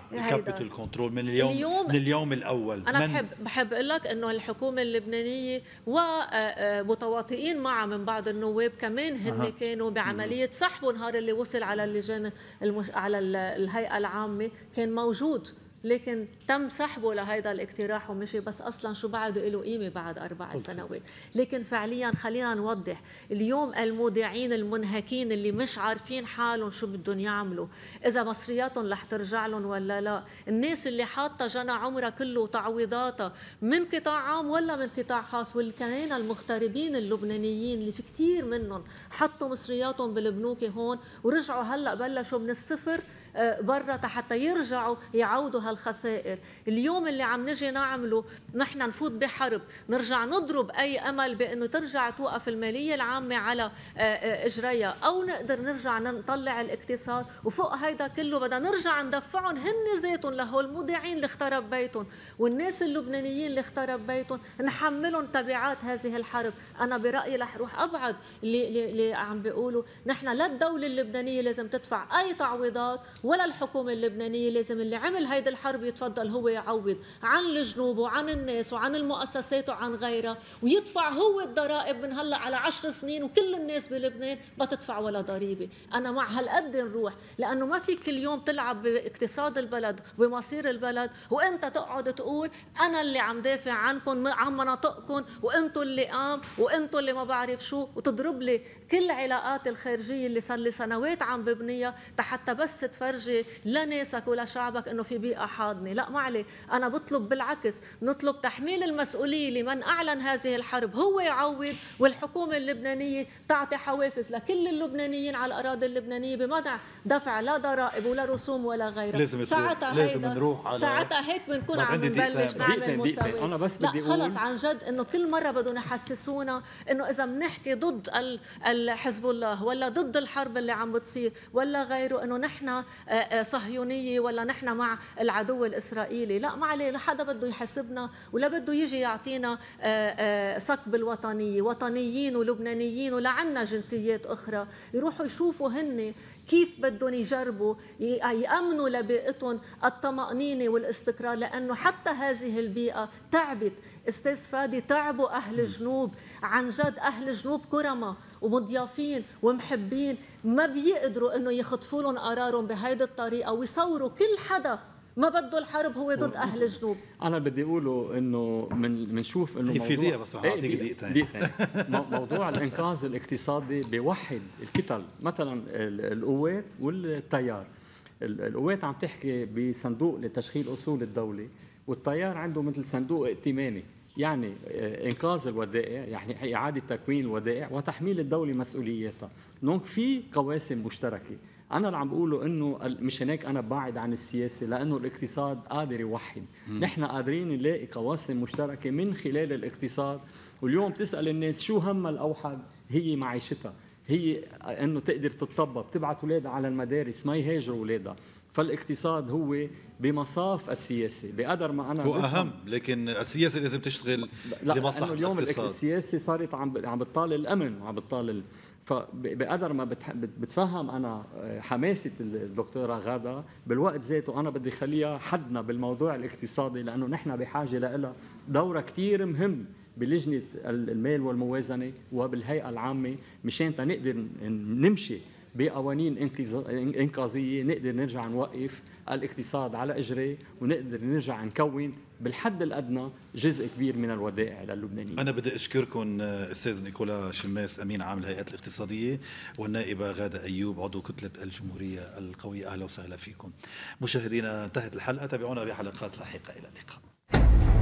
كنترول من اليوم, اليوم من اليوم الاول انا من بحب بحب اقول لك انه الحكومة اللبنانية ومتواطئين آه، آه، معها من بعض النواب كمان هن أه. كانوا بعملية سحبه نهار اللي وصل على اللجان المش... على الهيئة العامة كان موجود لكن تم سحبه لهيدا الاقتراح ومشي بس اصلا شو بعده له قيمه بعد اربع سنوات لكن فعليا خلينا نوضح اليوم المودعين المنهكين اللي مش عارفين حالهم شو بدهم يعملوا اذا مصرياتهم رح ترجع لهم ولا لا الناس اللي حاطه جنى عمرها كله وتعويضاتها من قطاع عام ولا من قطاع خاص والكهنه المغتربين اللبنانيين اللي في كثير منهم حطوا مصرياتهم بالبنوك هون ورجعوا هلا بلشوا من الصفر برا حتى يرجعوا يعودوا هالخسائر اليوم اللي عم نجي نعمله نحن نفوت بحرب نرجع نضرب أي أمل بأنه ترجع توقف المالية العامة على آه، آه، إجريها أو نقدر نرجع نطلع الاقتصاد وفوق هيدا كله بدنا نرجع ندفعهم هن ذاتهم لهول المودعين اللي اخترب بيتهم والناس اللبنانيين اللي اخترب بيتهم نحملهم تبعات هذه الحرب أنا برأيي رح روح أبعد اللي, اللي عم بيقولوا نحن لا الدولة اللبنانية لازم تدفع أي تعويضات ولا الحكومة اللبنانية لازم اللي عمل هيدي الحرب يتفضل هو يعوض عن الجنوب وعن الناس وعن المؤسسات وعن غيرها ويدفع هو الضرائب من هلا على عشر سنين وكل الناس بلبنان ما تدفع ولا ضريبة أنا مع هالقد نروح لأنه ما فيك كل يوم تلعب باقتصاد البلد وبمصير البلد وانت تقعد تقول انا اللي عم دافع عنكم عن مناطقكم وانتم اللي قام وانتم اللي ما بعرف شو وتضرب لي كل علاقات الخارجيه اللي صار لي سنوات عم ببنيها حتى بس تفرج تفرجي لناسك ولشعبك انه في بيئه حاضنه لا ما معلي انا بطلب بالعكس نطلب تحميل المسؤوليه لمن اعلن هذه الحرب هو يعوض والحكومه اللبنانيه تعطي حوافز لكل اللبنانيين على الاراضي اللبنانيه بمنع دفع لا ضرائب ولا رسوم ولا غيرها لازم ساعتها لازم نروح على ساعتها هيك بنكون عم نبلش نعمل مساواه انا بس بدي لا خلص عن جد انه كل مره بدهم يحسسونا انه اذا بنحكي ضد حزب الله ولا ضد الحرب اللي عم بتصير ولا غيره انه نحن آه، آه، صهيونيه ولا نحن مع العدو الاسرائيلي لا ما عليه لا حدا بده يحاسبنا ولا بده يجي يعطينا صك آه، بالوطنيه وطنيين ولبنانيين ولا عنا جنسيات اخرى يروحوا يشوفوا هن كيف بدهم يجربوا يأمنوا لبيئتهم الطمأنينة والاستقرار لأنه حتى هذه البيئة تعبت أستاذ فادي تعبوا أهل الجنوب عن جد أهل الجنوب كرمة ومضيافين ومحبين ما بيقدروا أنه يخطفوا لهم قرارهم بهيدي الطريقة ويصوروا كل حدا ما بده الحرب هو ضد اهل الجنوب انا بدي اقوله انه من بنشوف انه موضوع في دقيقه بس رح إيه، اعطيك دقيقتين دقيقتين موضوع الانقاذ الاقتصادي بيوحد الكتل مثلا القوات والتيار القوات عم تحكي بصندوق لتشغيل اصول الدوله والتيار عنده مثل صندوق ائتماني يعني آه، انقاذ الودائع يعني اعاده تكوين الودائع وتحميل الدوله مسؤولياتها دونك في قواسم مشتركه انا اللي عم بقوله انه مش هيك انا بعد عن السياسه لانه الاقتصاد قادر يوحد نحن قادرين نلاقي قواسم مشتركه من خلال الاقتصاد واليوم تسال الناس شو هم الاوحد هي معيشتها هي انه تقدر تتطبق تبعت اولادها على المدارس ما يهاجروا اولادها فالاقتصاد هو بمصاف السياسه بقدر ما انا هو اهم لكن السياسه لازم تشتغل لا لمصلحه اليوم الاقتصاد اليوم السياسه صارت عم عم بتطال الامن وعم بتطال فبقدر ما بتفهم انا آه، حماسه الدكتوره غاده بالوقت ذاته انا بدي خليها حدنا بالموضوع الاقتصادي لانه نحن بحاجه لها دورها كثير مهم بلجنه المال والموازنه وبالهيئه العامه مشان تنقدر نمشي بقوانين انقاذيه نقدر نرجع نوقف الاقتصاد على اجري ونقدر نرجع نكون بالحد الادنى جزء كبير من الودائع للبنانيين انا بدي اشكركم آه، استاذ نيكولا شماس امين عام الهيئات الاقتصاديه والنائبه غاده ايوب عضو كتله الجمهوريه القويه اهلا وسهلا فيكم مشاهدينا انتهت الحلقه تابعونا بحلقات لاحقه الى اللقاء